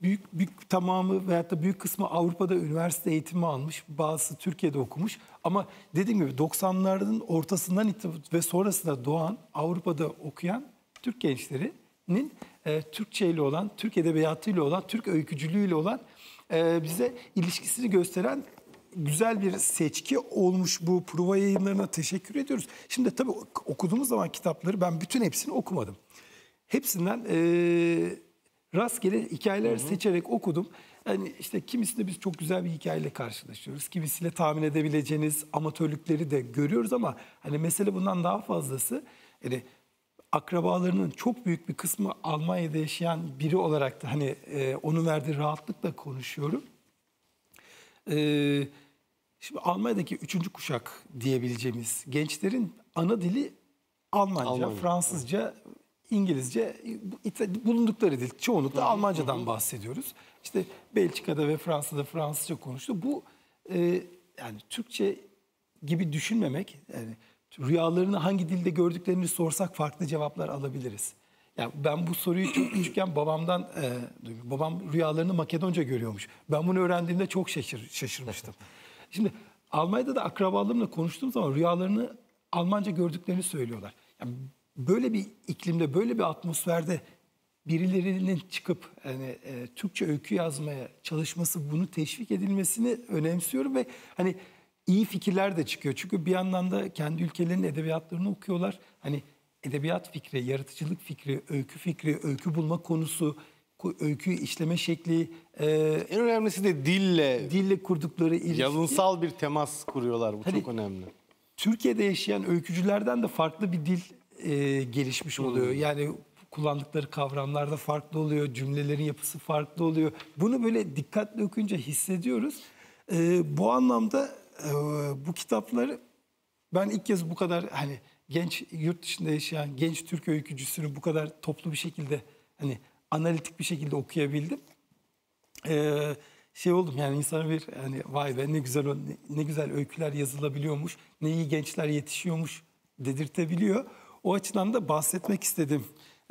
Büyük, büyük tamamı veyahut da büyük kısmı Avrupa'da üniversite eğitimi almış. Bazısı Türkiye'de okumuş. Ama dediğim gibi 90'ların ortasından ve sonrasında doğan, Avrupa'da okuyan Türk gençlerinin e, Türkçe ile olan, Türk edebiyatı ile olan, Türk öykücülüğü ile olan e, bize ilişkisini gösteren güzel bir seçki olmuş bu prova yayınlarına teşekkür ediyoruz. Şimdi tabii okuduğumuz zaman kitapları ben bütün hepsini okumadım. Hepsinden e, rastgele hikayeler seçerek okudum. Yani işte kimisinde biz çok güzel bir hikayeyle karşılaşıyoruz. Kimisiyle tahmin edebileceğiniz amatörlükleri de görüyoruz ama hani mesele bundan daha fazlası. hani akrabalarının çok büyük bir kısmı Almanya'da yaşayan biri olarak da hani e, onun verdiği rahatlıkla konuşuyorum. Eee Şimdi Almanya'daki üçüncü kuşak diyebileceğimiz gençlerin ana dili Almanca, Almanca. Fransızca, İngilizce, bulundukları dil çoğunlukla Almancadan bahsediyoruz. İşte Belçika'da ve Fransa'da Fransızca konuştu. Bu e, yani Türkçe gibi düşünmemek, yani rüyalarını hangi dilde gördüklerini sorsak farklı cevaplar alabiliriz. Yani ben bu soruyu çok küçükken babamdan e, Babam rüyalarını Makedonca görüyormuş. Ben bunu öğrendiğimde çok şaşır, şaşırmıştım. Şimdi Almanya'da da akrabalarımla konuştuğum zaman rüyalarını Almanca gördüklerini söylüyorlar. Yani böyle bir iklimde, böyle bir atmosferde birilerinin çıkıp yani e, Türkçe öykü yazmaya çalışması, bunu teşvik edilmesini önemsiyorum ve hani iyi fikirler de çıkıyor. Çünkü bir yandan da kendi ülkelerinin edebiyatlarını okuyorlar. Hani edebiyat fikri, yaratıcılık fikri, öykü fikri, öykü bulma konusu, bu öyküyü işleme şekli. E, en önemlisi de dille. Dille kurdukları ilişki. Yazınsal bir temas kuruyorlar. Bu hani, çok önemli. Türkiye'de yaşayan öykücülerden de farklı bir dil e, gelişmiş hmm. oluyor. Hmm. Yani kullandıkları kavramlar da farklı oluyor. Cümlelerin yapısı farklı oluyor. Bunu böyle dikkatli okuyunca hissediyoruz. E, bu anlamda e, bu kitapları ben ilk kez bu kadar hani genç yurt dışında yaşayan genç Türk öykücüsünü bu kadar toplu bir şekilde hani analitik bir şekilde okuyabildim. Ee, şey oldum yani insan bir yani vay be ne güzel ne güzel öyküler yazılabiliyormuş, ne iyi gençler yetişiyormuş dedirtebiliyor. O açıdan da bahsetmek istedim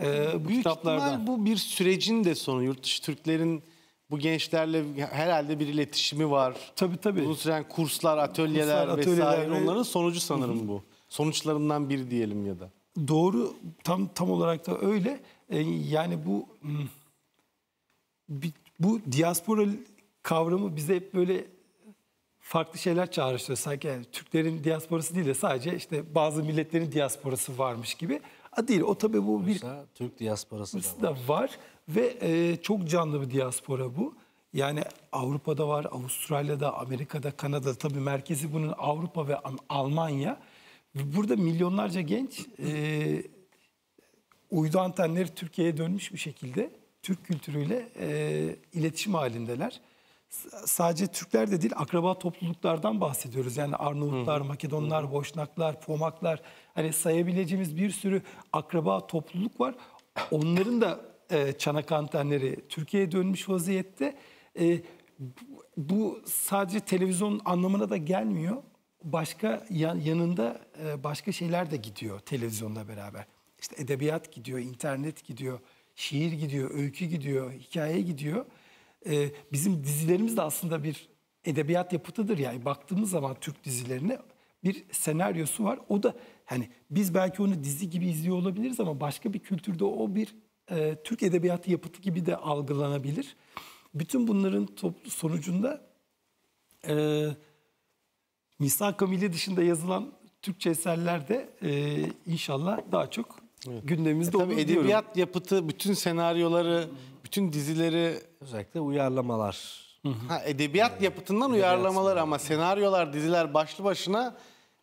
e, bu Büyük kitaplardan. Ihtimal bu bir sürecin de sonu. Yurt dışı Türklerin bu gençlerle herhalde bir iletişimi var. Tabii tabii. Uzun süren kurslar, atölyeler, kurslar, atölyeler vesaire ve... onların sonucu sanırım bu. Sonuçlarından biri diyelim ya da. Doğru tam tam olarak da öyle. E, yani bu hmm, bu diaspora kavramı bize hep böyle farklı şeyler çağrıştırıyor. Sanki yani Türklerin diasporası değil de sadece işte bazı milletlerin diasporası varmış gibi. A değil o tabii bu bir Türk diasporası da var. var ve e, çok canlı bir diaspora bu. Yani Avrupa'da var, Avustralya'da, Amerika'da, Kanada'da tabii merkezi bunun Avrupa ve Almanya. Burada milyonlarca genç e, uydu antenleri Türkiye'ye dönmüş bir şekilde Türk kültürüyle e, iletişim halindeler. S sadece Türkler de değil akraba topluluklardan bahsediyoruz. Yani Arnavutlar, Hı. Makedonlar, Hı. Boşnaklar, Pomaklar hani sayabileceğimiz bir sürü akraba topluluk var. Onların da e, çanak antenleri Türkiye'ye dönmüş vaziyette. E, bu sadece televizyon anlamına da gelmiyor. Başka yanında e, başka şeyler de gidiyor televizyonla beraber işte edebiyat gidiyor, internet gidiyor, şiir gidiyor, öykü gidiyor, hikaye gidiyor. Ee, bizim dizilerimiz de aslında bir edebiyat yapıtıdır yani baktığımız zaman Türk dizilerine bir senaryosu var. O da hani biz belki onu dizi gibi izliyor olabiliriz ama başka bir kültürde o bir e, Türk edebiyatı yapıtı gibi de algılanabilir. Bütün bunların toplu sonucunda e, Nisa Kamil'i dışında yazılan Türkçe eserler de e, inşallah daha çok Evet. Gündemimizde e, tabii edebiyat diyorum. yapıtı bütün senaryoları, bütün dizileri özellikle uyarlamalar. Hı Ha edebiyat yani, yapıtından edebiyat uyarlamalar senaryo. ama senaryolar, diziler başlı başına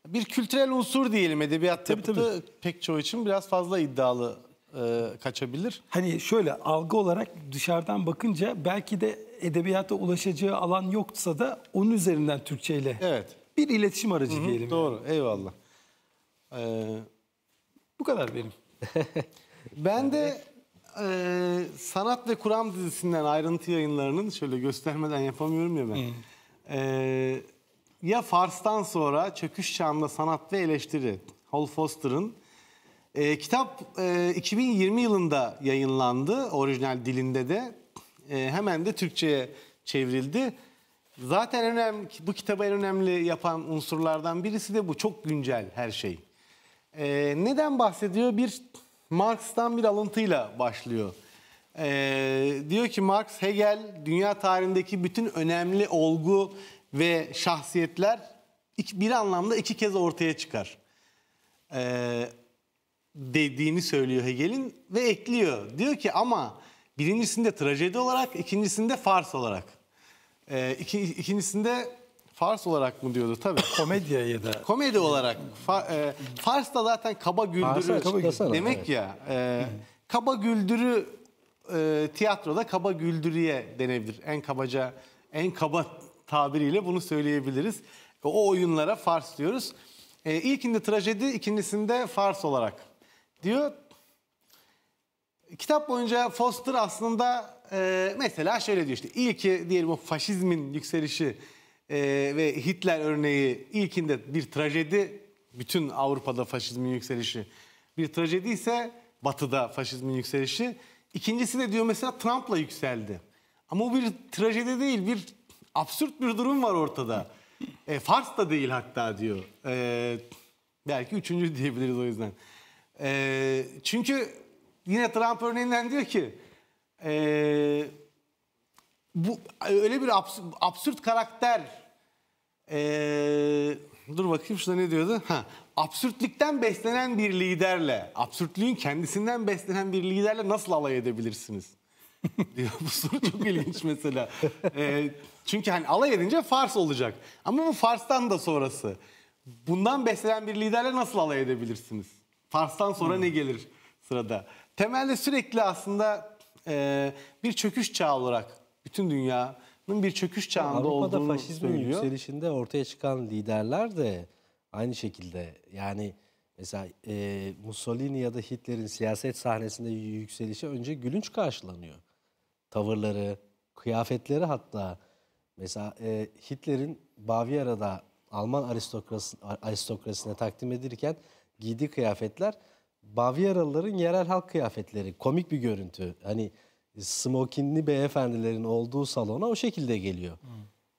bir kültürel unsur diyelim edebiyat tabii, yapıtı tabii. pek çoğu için biraz fazla iddialı e, kaçabilir. Hani şöyle algı olarak dışarıdan bakınca belki de edebiyata ulaşacağı alan yoksa da onun üzerinden Türkçe ile evet. bir iletişim aracı Hı -hı, diyelim. Doğru yani. eyvallah. Ee, Bu kadar benim ben de e, Sanat ve Kuram dizisinden ayrıntı yayınlarının şöyle göstermeden yapamıyorum ya ben. e, ya Fars'tan sonra Çöküş Çağında Sanat ve Eleştiri Hal Foster'ın e, kitap e, 2020 yılında yayınlandı orijinal dilinde de e, hemen de Türkçe'ye çevrildi. Zaten önemli, bu kitabı en önemli yapan unsurlardan birisi de bu çok güncel her şey. Ee, neden bahsediyor? Bir Marx'tan bir alıntıyla başlıyor. Ee, diyor ki Marx, Hegel dünya tarihindeki bütün önemli olgu ve şahsiyetler iki, bir anlamda iki kez ortaya çıkar. Ee, dediğini söylüyor Hegel'in ve ekliyor. Diyor ki ama birincisinde trajedi olarak, ikincisinde fars olarak. Ee, iki, ikincisinde Fars olarak mı diyordu? Tabii. Komedya ya da. Komedi olarak. Fa, e, Fars da zaten kaba güldürü kaba demek evet. ya. E, kaba güldürü e, tiyatroda kaba güldürüye denebilir. En kabaca, en kaba tabiriyle bunu söyleyebiliriz. E, o oyunlara Fars diyoruz. E, ilkinde trajedi, ikincisinde Fars olarak diyor. Kitap boyunca Foster aslında e, mesela şöyle diyor işte ilki diyelim o faşizmin yükselişi e, ve Hitler örneği ilkinde bir trajedi, bütün Avrupa'da faşizmin yükselişi bir trajedi ise Batı'da faşizmin yükselişi. İkincisi de diyor mesela Trump'la yükseldi. Ama o bir trajedi değil, bir absürt bir durum var ortada. E, fars da değil hatta diyor. E, belki üçüncü diyebiliriz o yüzden. E, çünkü yine Trump örneğinden diyor ki e, bu öyle bir absürt, absürt karakter ee, dur bakayım şurada ne diyordu? Ha, absürtlükten beslenen bir liderle, absürtlüğün kendisinden beslenen bir liderle nasıl alay edebilirsiniz? diyor. Bu soru çok ilginç mesela. Ee, çünkü hani alay edince fars olacak. Ama bu farstan da sonrası. Bundan beslenen bir liderle nasıl alay edebilirsiniz? Farstan sonra hmm. ne gelir sırada? Temelde sürekli aslında e, bir çöküş çağı olarak bütün dünya bir çöküş çağında Avrupa'da olduğunu söylüyor. Avrupa'da faşizmin yükselişinde ortaya çıkan liderler de aynı şekilde yani mesela e, Mussolini ya da Hitler'in siyaset sahnesinde yükselişi önce gülünç karşılanıyor. Tavırları, kıyafetleri hatta mesela e, Hitler'in Bavyera'da Alman aristokrasi, aristokrasine takdim edirken giydiği kıyafetler Bavyeralıların yerel halk kıyafetleri. Komik bir görüntü. Hani smokinli beyefendilerin olduğu salona o şekilde geliyor. Hmm.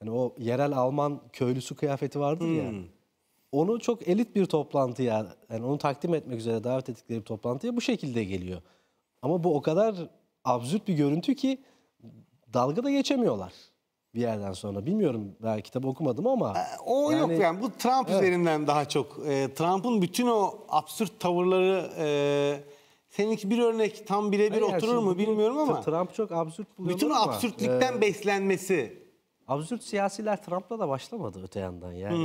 Yani o yerel Alman köylüsü kıyafeti vardır hmm. ya. Onu çok elit bir toplantıya, yani onu takdim etmek üzere davet ettikleri bir toplantıya bu şekilde geliyor. Ama bu o kadar absürt bir görüntü ki dalga da geçemiyorlar bir yerden sonra. Bilmiyorum ben kitabı okumadım ama. Ee, o yani, yok yani bu Trump evet. üzerinden daha çok. E, Trump'ın bütün o absürt tavırları e, Seninki bir örnek tam birebir oturur mu bilmiyorum ama Trump çok absürt buluyor bütün ama, absürtlükten e, beslenmesi. absürt siyasiler Trump'la da başlamadı öte yandan yani.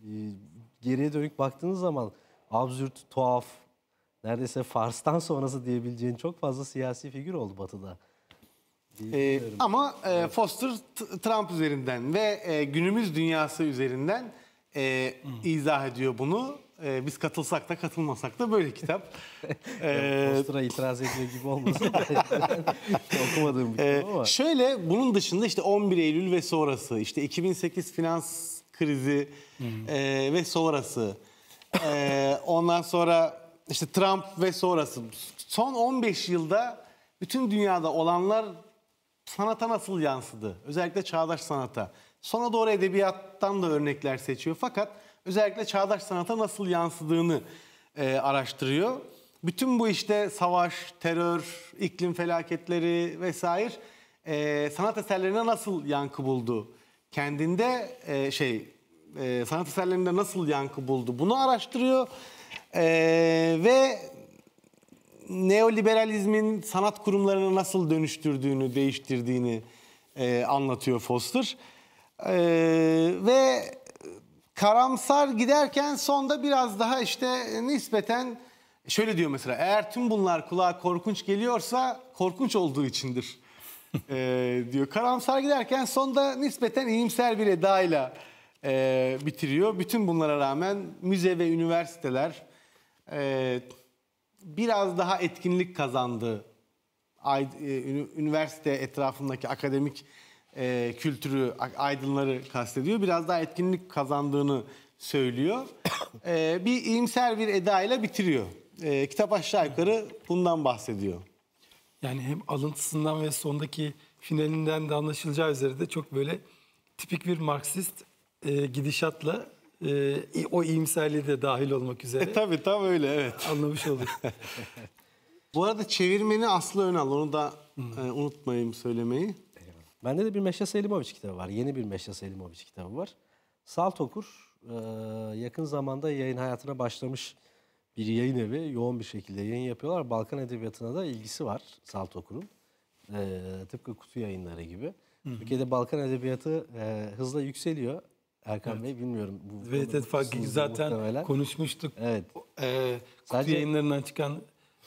Hmm. E, geriye dönük baktığınız zaman absürt, tuhaf, neredeyse Fars'tan sonrası diyebileceğin çok fazla siyasi figür oldu Batı'da. Ee, ama e, Foster Trump üzerinden ve e, günümüz dünyası üzerinden e, hmm. izah ediyor bunu. Ee, biz katılsak da katılmasak da böyle kitap. ee, Postura itiraz ediyor gibi olmasın. Okumadığım bir ee, kitap ama. Şöyle bunun dışında işte 11 Eylül ve sonrası, işte 2008 finans krizi e, ve sonrası. E, ondan sonra işte Trump ve sonrası. Son 15 yılda bütün dünyada olanlar sanata nasıl yansıdı? Özellikle çağdaş sanata. Sona doğru edebiyattan da örnekler seçiyor. Fakat özellikle çağdaş sanata nasıl yansıdığını e, araştırıyor. Bütün bu işte savaş, terör, iklim felaketleri vesaire e, sanat eserlerine nasıl yankı buldu? Kendinde e, şey e, sanat eserlerinde nasıl yankı buldu? Bunu araştırıyor e, ve neoliberalizmin sanat kurumlarını nasıl dönüştürdüğünü, değiştirdiğini e, anlatıyor Foster. E, ve karamsar giderken sonda biraz daha işte nispeten şöyle diyor mesela eğer tüm bunlar kulağa korkunç geliyorsa korkunç olduğu içindir e, diyor. Karamsar giderken sonda nispeten iyimser bir edayla e, bitiriyor. Bütün bunlara rağmen müze ve üniversiteler e, biraz daha etkinlik kazandı. Ay, e, üniversite etrafındaki akademik e, kültürü, aydınları kastediyor. Biraz daha etkinlik kazandığını söylüyor. E, bir iyimser bir edayla bitiriyor. E, kitap aşağı yukarı bundan bahsediyor. Yani hem alıntısından ve sondaki finalinden de anlaşılacağı üzere de çok böyle tipik bir Marksist e, gidişatla e, o iyimserliği de dahil olmak e, üzere. E, tabii tam öyle evet. Anlamış olduk. Bu arada çevirmeni Aslı Önal onu da hmm. e, unutmayayım söylemeyi. Bende de bir Meşya Selimovic kitabı var. Yeni bir Meşya Selimovic kitabı var. Salt Okur e, yakın zamanda yayın hayatına başlamış bir yayın evi. Yoğun bir şekilde yayın yapıyorlar. Balkan Edebiyatı'na da ilgisi var Salt Okur'un. E, tıpkı kutu yayınları gibi. Hı-hı. Türkiye'de Balkan Edebiyatı e, hızla yükseliyor. Erkan evet. Bey bilmiyorum. Vedat evet, evet zaten konuşmuştuk. Evet. E, kutu Sadece, yayınlarından çıkan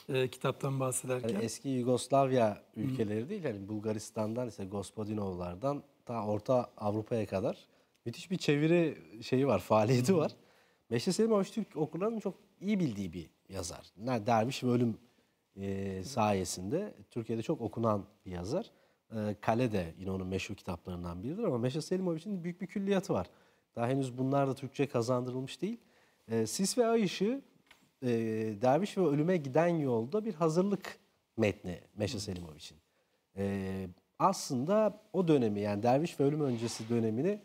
e, kitaptan hani bahsederken. Yani eski Yugoslavya ülkeleri değil yani Bulgaristan'dan ise Gospodinovlardan ta Orta Avrupa'ya kadar müthiş bir çeviri şeyi var, faaliyeti Hı. var. Meşte Selim Avuştürk okurların çok iyi bildiği bir yazar. Derviş ve Ölüm e, sayesinde Türkiye'de çok okunan bir yazar. E, Kale de yine onun meşhur kitaplarından biridir ama Meşe Selimoviç'in büyük bir külliyatı var. Daha henüz bunlar da Türkçe kazandırılmış değil. E, Sis ve Ay Işığı e, derviş ve ölüme giden yolda bir hazırlık metni Meşe Selimoviç'in. E, aslında o dönemi yani derviş ve ölüm öncesi dönemini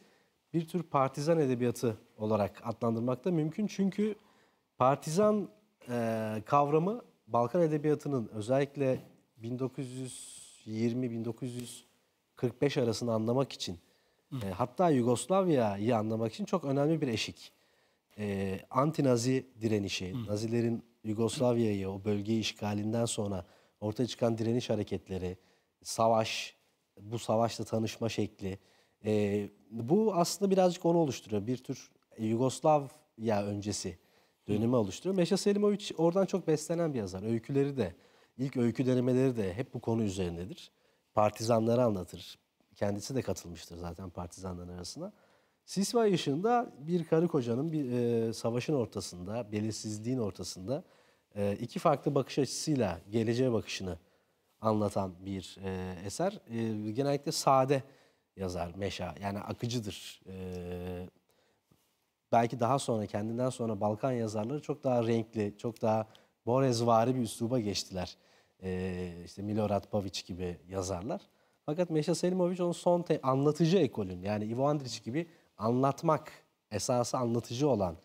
bir tür partizan edebiyatı olarak adlandırmak da mümkün. Çünkü partizan e, kavramı Balkan edebiyatının özellikle 1920-1945 arasını anlamak için e, hatta Yugoslavya'yı anlamak için çok önemli bir eşik e, anti-Nazi direnişi, Hı. Nazilerin Yugoslavya'yı, o bölgeyi işgalinden sonra ortaya çıkan direniş hareketleri, savaş, bu savaşla tanışma şekli. E, bu aslında birazcık onu oluşturuyor. Bir tür Yugoslavya öncesi dönemi Hı. oluşturuyor. Meşa Selimovic oradan çok beslenen bir yazar. Öyküleri de, ilk öykü denemeleri de hep bu konu üzerindedir. Partizanları anlatır. Kendisi de katılmıştır zaten partizanların arasına. Sisma ışığında bir karı kocanın bir e, savaşın ortasında, belirsizliğin ortasında e, iki farklı bakış açısıyla geleceğe bakışını anlatan bir e, eser. E, genellikle sade yazar Meşa. Yani akıcıdır. E, belki daha sonra kendinden sonra Balkan yazarları çok daha renkli, çok daha Borezvari bir üsluba geçtiler. E, işte Milorad Pavic gibi yazarlar. Fakat Meşa Selimovic onun son anlatıcı ekolün yani Ivo Andrić gibi anlatmak esası anlatıcı olan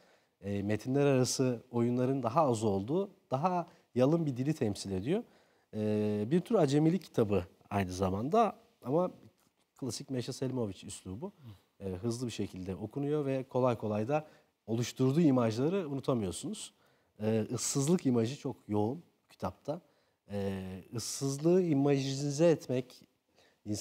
e, metinler arası oyunların daha az olduğu, daha yalın bir dili temsil ediyor. E, bir tür acemilik kitabı aynı zamanda ama klasik Meşe Selimovic üslubu. E, hızlı bir şekilde okunuyor ve kolay kolay da oluşturduğu imajları unutamıyorsunuz. E, ıssızlık imajı çok yoğun kitapta. E, ıssızlığı imajinize etmek,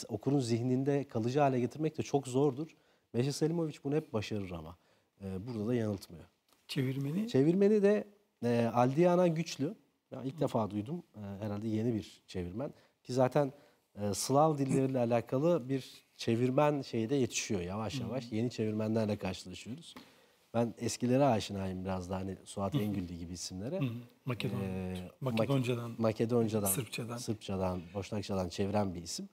okurun zihninde kalıcı hale getirmek de çok zordur. Meşe Selimovic bunu hep başarır ama. E, burada da yanıltmıyor. Çevirmeni? Çevirmeni de e, Aldiana Güçlü. Ben ilk Hı. defa duydum. E, herhalde yeni bir çevirmen. Ki zaten e, Slav dilleriyle alakalı bir çevirmen şeyde yetişiyor yavaş yavaş. Hı. Yeni çevirmenlerle karşılaşıyoruz. Ben eskilere aşinayım biraz daha hani Suat Engüllü gibi isimlere. Makedon, ee, Makedonca'dan, Makedonca'dan, Sırpça'dan, Sırpça'dan, Boşnakça'dan çeviren bir isim.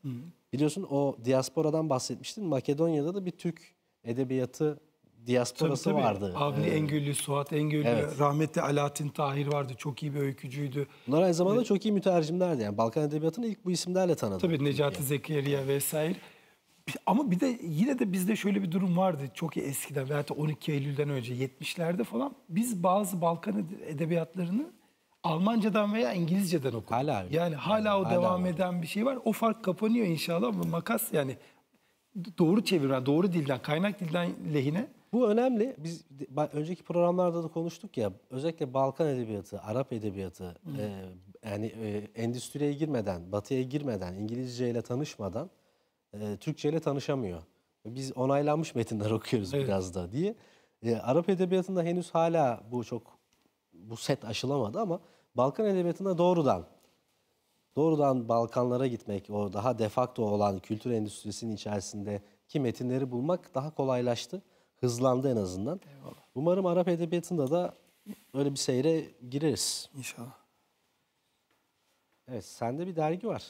Biliyorsun o diasporadan bahsetmiştin. Makedonya'da da bir Türk edebiyatı diasporası tabii, tabii. vardı. Avni ee, Engüllü, Suat Engüllü, evet. rahmetli Alaaddin Tahir vardı. Çok iyi bir öykücüydü. Bunlar aynı zamanda ee, çok iyi mütercimlerdi. Yani Balkan Edebiyatı'nı ilk bu isimlerle tanıdık. Tabii Necati Zekeriya vesaire. Ama bir de yine de bizde şöyle bir durum vardı çok eskiden veya 12 Eylül'den önce 70'lerde falan biz bazı Balkan edebiyatlarını Almancadan veya İngilizceden okuduk. Hala öyle. Yani hala o hala devam var. eden bir şey var. O fark kapanıyor inşallah ama makas yani doğru çeviren, doğru dilden, kaynak dilden lehine. Bu önemli. Biz önceki programlarda da konuştuk ya özellikle Balkan edebiyatı, Arap edebiyatı hmm. e, yani e, endüstriye girmeden, batıya girmeden, İngilizce ile tanışmadan e, Türkçe ile tanışamıyor. Biz onaylanmış metinler okuyoruz evet. biraz da diye. E, Arap edebiyatında henüz hala bu çok bu set aşılamadı ama Balkan edebiyatında doğrudan doğrudan Balkanlara gitmek, o daha defakto olan kültür endüstrisinin içerisindeki metinleri bulmak daha kolaylaştı. Hızlandı en azından. Eyvallah. Umarım Arap edebiyatında da öyle bir seyre gireriz. İnşallah. Evet, sende bir dergi var.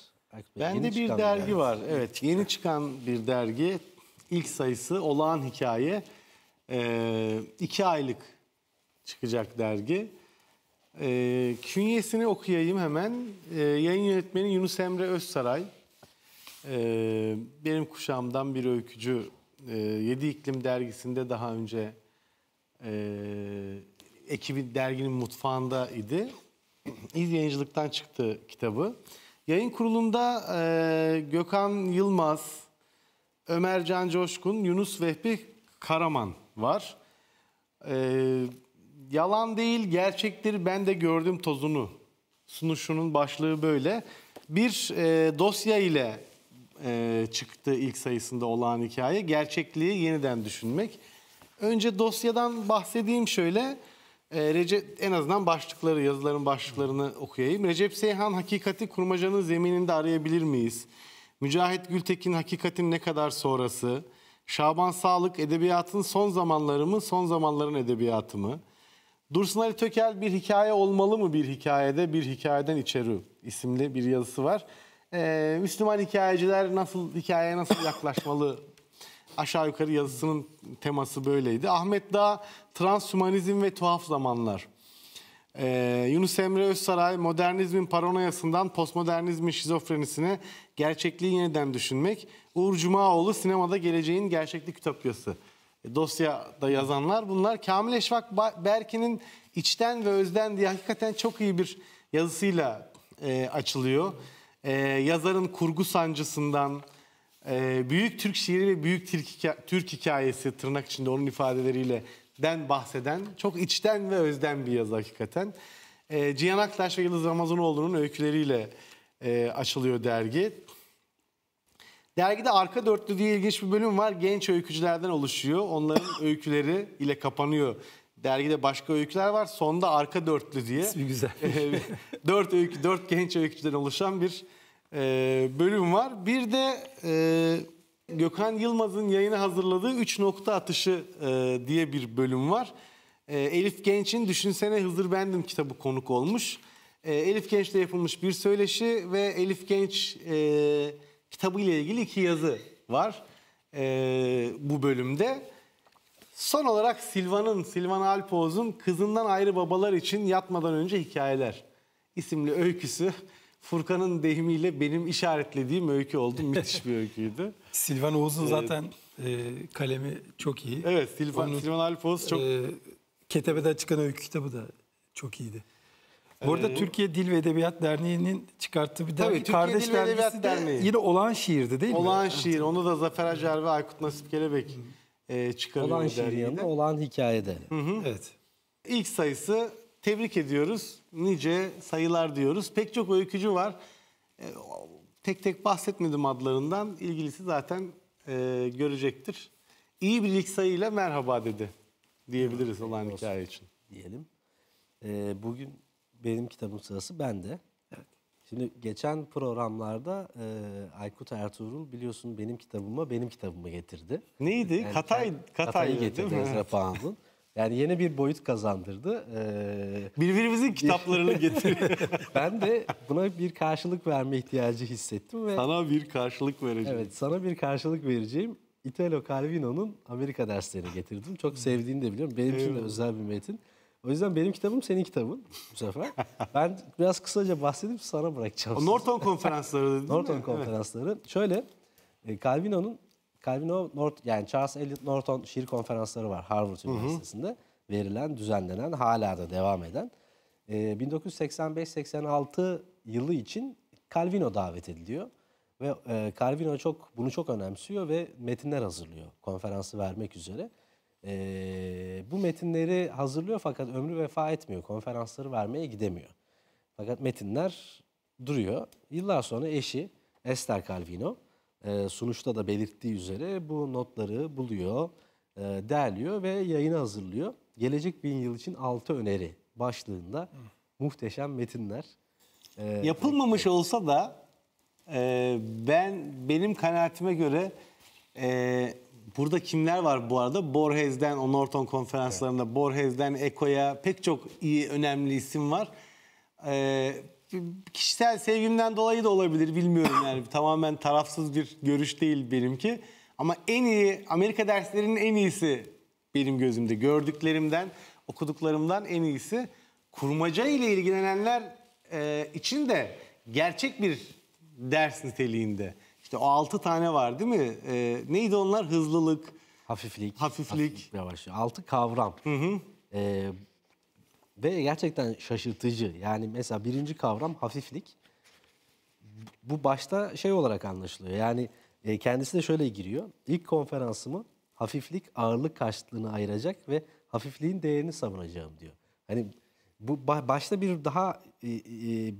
Ben de bir dergi yani. var. Evet yeni çıkan bir dergi. İlk sayısı Olağan Hikaye. Ee, iki aylık çıkacak dergi. Ee, künyesini okuyayım hemen. Ee, yayın yönetmeni Yunus Emre Özsaray. Ee, benim kuşağımdan bir öykücü. Ee, Yedi İklim dergisinde daha önce e, ekibi derginin mutfağında idi. İz yayıncılıktan çıktı kitabı. Yayın kurulunda e, Gökhan Yılmaz, Ömer Can Coşkun, Yunus Vehbi Karaman var. E, yalan değil gerçektir ben de gördüm tozunu sunuşunun başlığı böyle. Bir e, dosya ile e, çıktı ilk sayısında olağan hikaye. Gerçekliği yeniden düşünmek. Önce dosyadan bahsedeyim şöyle. Ee, Recep en azından başlıkları, yazıların başlıklarını okuyayım. Recep Seyhan hakikati kurmacanın zemininde arayabilir miyiz? Mücahit Gültekin hakikatin ne kadar sonrası? Şaban Sağlık edebiyatın son zamanları mı, son zamanların edebiyatı mı? Dursun Ali Tökel bir hikaye olmalı mı bir hikayede, bir hikayeden içeri isimli bir yazısı var. Ee, Müslüman hikayeciler nasıl hikayeye nasıl yaklaşmalı aşağı yukarı yazısının teması böyleydi. Ahmet Dağ, Transhumanizm ve Tuhaf Zamanlar. Ee, Yunus Emre Özsaray, modernizmin paranoyasından postmodernizmin şizofrenisine gerçekliği yeniden düşünmek. Uğur Cumaoğlu, sinemada geleceğin gerçeklik ütopyası. E, dosyada yazanlar bunlar. Kamil Eşvak Berkin'in içten ve özden diye hakikaten çok iyi bir yazısıyla e, açılıyor. E, yazarın kurgu sancısından, e, büyük Türk şiiri ve büyük Türk, hikaye, Türk hikayesi tırnak içinde onun ifadeleriyle den bahseden çok içten ve özden bir yazı hakikaten. E, Cihan Aktaş ve Yıldız Ramazanoğlu'nun öyküleriyle e, açılıyor dergi. Dergide arka dörtlü diye ilginç bir bölüm var. Genç öykücülerden oluşuyor. Onların öyküleri ile kapanıyor. Dergide başka öyküler var. Sonda arka dörtlü diye. İsmi güzel. dört öykü, dört genç öykücüden oluşan bir e, bölüm var. Bir de e, Gökhan Yılmaz'ın yayını hazırladığı 3 nokta atışı e, diye bir bölüm var. E, Elif Genç'in Düşünsene Hızır Bendim kitabı konuk olmuş. E, Elif Genç'le yapılmış bir söyleşi ve Elif Genç e, kitabı ile ilgili iki yazı var e, bu bölümde. Son olarak Silvan'ın, Silvan Alpoğuz'un Kızından Ayrı Babalar için Yatmadan Önce Hikayeler isimli öyküsü. Furkan'ın deyimiyle benim işaretlediğim öykü oldu. Müthiş bir öyküydü. Silvan Oğuz'un evet. zaten e, kalemi çok iyi. Evet Silvan, Onun, Silvan Alp Oğuz çok... E, Ketebe'den çıkan öykü kitabı da çok iyiydi. Bu arada ee, Türkiye Dil ve Edebiyat Derneği'nin çıkarttığı bir dergi. Tabii, Kardeş Dil ve Edebiyat de Derneği. yine Olağan Şiir'di değil mi? Olağan Şiir. Onu da Zafer Acar ve Aykut Nasip Kelebek e, çıkarıyor. Olağan Şiir yanında Olağan Hikayede. Hı hı. Evet. İlk sayısı tebrik ediyoruz. Nice sayılar diyoruz. Pek çok öykücü var. E, tek tek bahsetmedim adlarından. İlgilisi zaten e, görecektir. İyi bir lig sayıyla merhaba dedi diyebiliriz olan olsun. için. Diyelim. E, bugün benim kitabım sırası bende. Evet. Şimdi geçen programlarda e, Aykut Ertuğrul biliyorsun benim kitabıma benim kitabımı getirdi. Neydi? Yani, Katay, Katay getirdi Ezra Pound'un. Yani yeni bir boyut kazandırdı. Ee, Birbirimizin kitaplarını getir. ben de buna bir karşılık verme ihtiyacı hissettim. ve Sana bir karşılık vereceğim. Evet sana bir karşılık vereceğim. Italo Calvino'nun Amerika derslerini getirdim. Çok hmm. sevdiğini de biliyorum. Benim için de özel bir metin. O yüzden benim kitabım senin kitabın bu sefer. Ben biraz kısaca bahsedip sana bırakacağım. O Norton konferansları dedin Norton konferansları. Şöyle, e, Calvino'nun Calvin North yani Charles Eliot Norton şiir konferansları var Harvard Üniversitesi'nde verilen, düzenlenen, hala da devam eden. E, ee, 1985-86 yılı için Calvino davet ediliyor ve e, Calvino çok bunu çok önemsiyor ve metinler hazırlıyor konferansı vermek üzere. E, bu metinleri hazırlıyor fakat ömrü vefa etmiyor. Konferansları vermeye gidemiyor. Fakat metinler duruyor. Yıllar sonra eşi Esther Calvino e, sunuşta da belirttiği üzere bu notları buluyor, e, derliyor ve yayını hazırlıyor. Gelecek bin yıl için altı öneri başlığında Hı. muhteşem metinler. E, Yapılmamış e, olsa da e, ben benim kanaatime göre e, burada kimler var bu arada? Borges'den o Norton konferanslarında evet. Borges'den Eko'ya pek çok iyi önemli isim var. E, kişisel sevgimden dolayı da olabilir bilmiyorum yani tamamen tarafsız bir görüş değil benimki. Ama en iyi Amerika derslerinin en iyisi benim gözümde gördüklerimden okuduklarımdan en iyisi kurmaca ile ilgilenenler e, için de gerçek bir ders niteliğinde. İşte o altı tane var değil mi? E, neydi onlar? Hızlılık, hafiflik, hafiflik, hafiflik yavaş. Altı kavram. Hı hı. E, ve gerçekten şaşırtıcı. Yani mesela birinci kavram hafiflik. Bu başta şey olarak anlaşılıyor. Yani e, kendisi de şöyle giriyor. İlk konferansımı hafiflik ağırlık karşılığını ayıracak ve hafifliğin değerini savunacağım diyor. Hani bu başta bir daha e, e,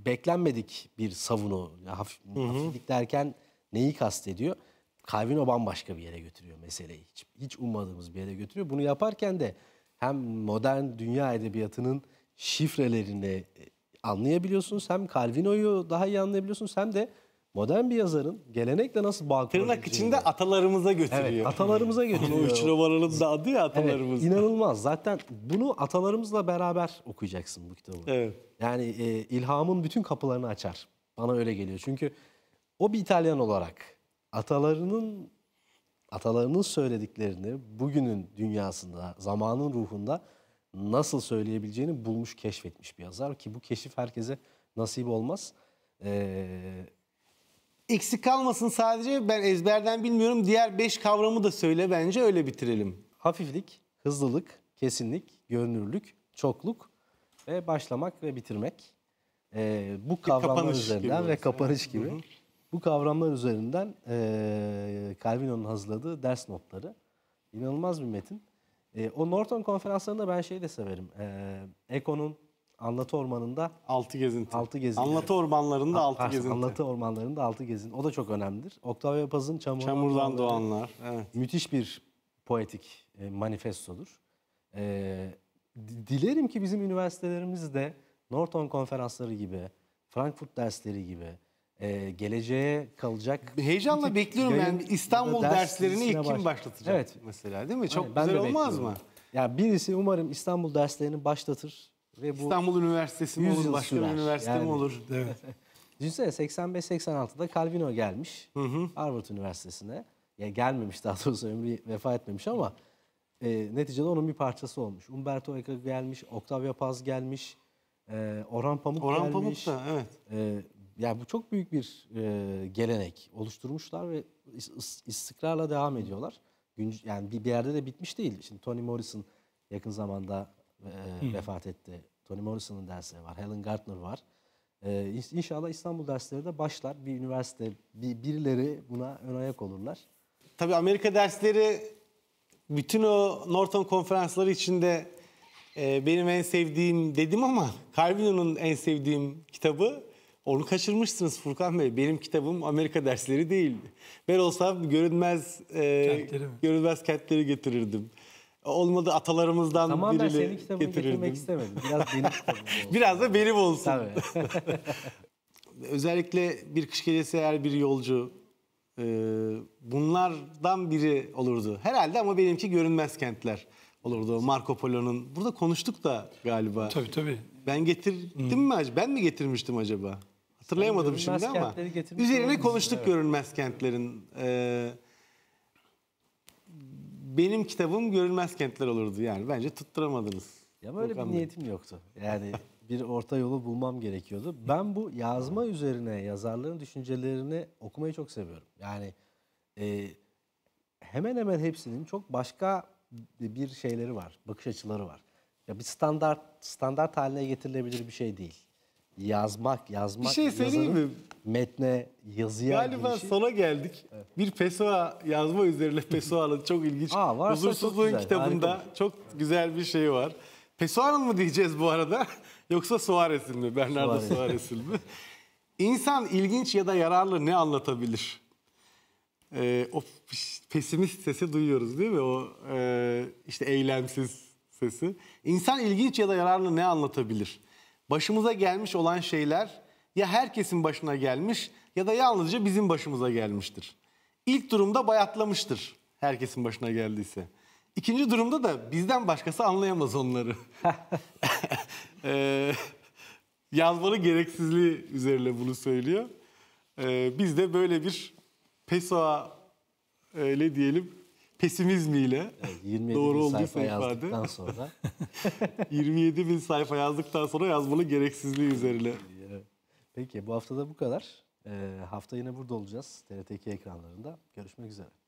beklenmedik bir savunu. Haf, hı hı. Hafiflik derken neyi kastediyor? Calvin o bambaşka bir yere götürüyor meseleyi. Hiç, hiç ummadığımız bir yere götürüyor. Bunu yaparken de hem modern dünya edebiyatının şifrelerini e, anlayabiliyorsunuz. Hem Calvino'yu daha iyi anlayabiliyorsunuz hem de modern bir yazarın gelenekle nasıl bağ kurabileceğini. Tırnak içinde atalarımıza götürüyor. Evet, atalarımıza götürüyor. Üç numaranın da adı ya atalarımız. Evet, inanılmaz. Zaten bunu atalarımızla beraber okuyacaksın bu kitabı. Evet. Yani e, ilhamın bütün kapılarını açar. Bana öyle geliyor. Çünkü o bir İtalyan olarak atalarının atalarının söylediklerini bugünün dünyasında, zamanın ruhunda nasıl söyleyebileceğini bulmuş, keşfetmiş bir yazar. Ki bu keşif herkese nasip olmaz. Ee, Eksik kalmasın sadece ben ezberden bilmiyorum. Diğer beş kavramı da söyle bence öyle bitirelim. Hafiflik, hızlılık, kesinlik, görünürlük, çokluk ve başlamak ve bitirmek. Ee, bu kavramlar üzerinden gibi. ve kapanış gibi. Hı hı. Bu kavramlar üzerinden e, Calvino'nun hazırladığı ders notları. İnanılmaz bir metin. E, o Norton konferanslarında ben şeyi de severim. E, Eko'nun Anlatı Ormanı'nda altı gezinti. Altı gezinti. Anlatı Ormanları'nda A, ah, altı pardon, gezinti. Anlatı Ormanları'nda altı gezinti. O da çok önemlidir. Octavio Paz'ın Çamurdan, Çamurdan Doğanlar. Evet. Müthiş bir poetik e, manifestodur. E, dilerim ki bizim üniversitelerimiz de Norton konferansları gibi, Frankfurt dersleri gibi e, geleceğe kalacak. Heyecanla bekliyorum yayın, yani İstanbul ders derslerini ilk kim başlatacak evet. mesela değil mi? Çok Aynen, güzel olmaz mı? Yani birisi umarım İstanbul derslerini başlatır ve bu İstanbul Üniversitesi mi olur, başka bir üniversite yani, mi olur? Evet. Düşünsene 85-86'da Calvino gelmiş hı hı. Harvard Üniversitesi'ne. ya gelmemiş daha doğrusu ömrü vefa etmemiş ama e, neticede onun bir parçası olmuş. Umberto Eco gelmiş, Octavio Paz gelmiş, e, Orhan Pamuk Orhan gelmiş. Orhan Pamuk da evet. E, yani bu çok büyük bir e, gelenek oluşturmuşlar ve istikrarla devam ediyorlar. Yani bir yerde de bitmiş değil. Şimdi Tony Morrison yakın zamanda e, hmm. vefat etti. Tony Morrison'ın dersleri var. Helen Gardner var. E, inşallah İstanbul dersleri de başlar. Bir üniversite, bir, birileri buna ön ayak olurlar. Tabii Amerika dersleri bütün o Norton konferansları içinde e, benim en sevdiğim dedim ama Calvino'nun en sevdiğim kitabı onu kaçırmışsınız Furkan Bey. Benim kitabım Amerika dersleri değildi. Ben olsam görünmez e, kentleri görünmez kentleri getirirdim. Olmadı atalarımızdan e, Tamamen birini senin kitabını getirirdim. getirmek istemedim. Biraz benim kitabım olsun. Biraz da benim olsun. Tabii. Özellikle bir kış gecesi eğer bir yolcu e, bunlardan biri olurdu. Herhalde ama benimki görünmez kentler olurdu. Marco Polo'nun. Burada konuştuk da galiba. Tabii tabii. Ben getirdim mi? acaba? Ben mi getirmiştim acaba? Hatırlayamadım görünmez şimdi ama üzerine konuştuk evet. görünmez kentlerin. Ee, benim kitabım görünmez kentler olurdu yani. Bence tutturamadınız. Ya böyle bir niyetim yoktu. Yani bir orta yolu bulmam gerekiyordu. Ben bu yazma üzerine yazarların düşüncelerini okumayı çok seviyorum. Yani e, hemen hemen hepsinin çok başka bir şeyleri var, bakış açıları var. Ya bir standart standart haline getirilebilir bir şey değil yazmak, yazmak. Bir şey söyleyeyim yazarın mi? Metne, yazıya Galiba girişi. sona geldik. Evet. Bir PESOA yazma üzerine PESOA'nın çok ilginç. Aa, varsa Huzursuzluğun çok güzel, kitabında harika. çok güzel bir şey var. PESOA'nın mı diyeceğiz bu arada? Yoksa Suarez'in mi? Bernardo Suarez'in mi? İnsan ilginç ya da yararlı ne anlatabilir? Ee, o pesimist sesi duyuyoruz değil mi? O e, işte eylemsiz sesi. İnsan ilginç ya da yararlı ne anlatabilir? başımıza gelmiş olan şeyler ya herkesin başına gelmiş ya da yalnızca bizim başımıza gelmiştir. İlk durumda bayatlamıştır herkesin başına geldiyse. İkinci durumda da bizden başkası anlayamaz onları. ee, yazmanı gereksizliği üzerine bunu söylüyor. Ee, biz de böyle bir PESOA öyle diyelim pesimizmiyle evet, 27 doğru bin olduysa sayfa ifade. Yazdıktan sonra 27 bin sayfa yazdıktan sonra yazmanın gereksizliği üzerine. Peki bu haftada bu kadar. Ee, hafta yine burada olacağız. TRT2 ekranlarında. Görüşmek üzere.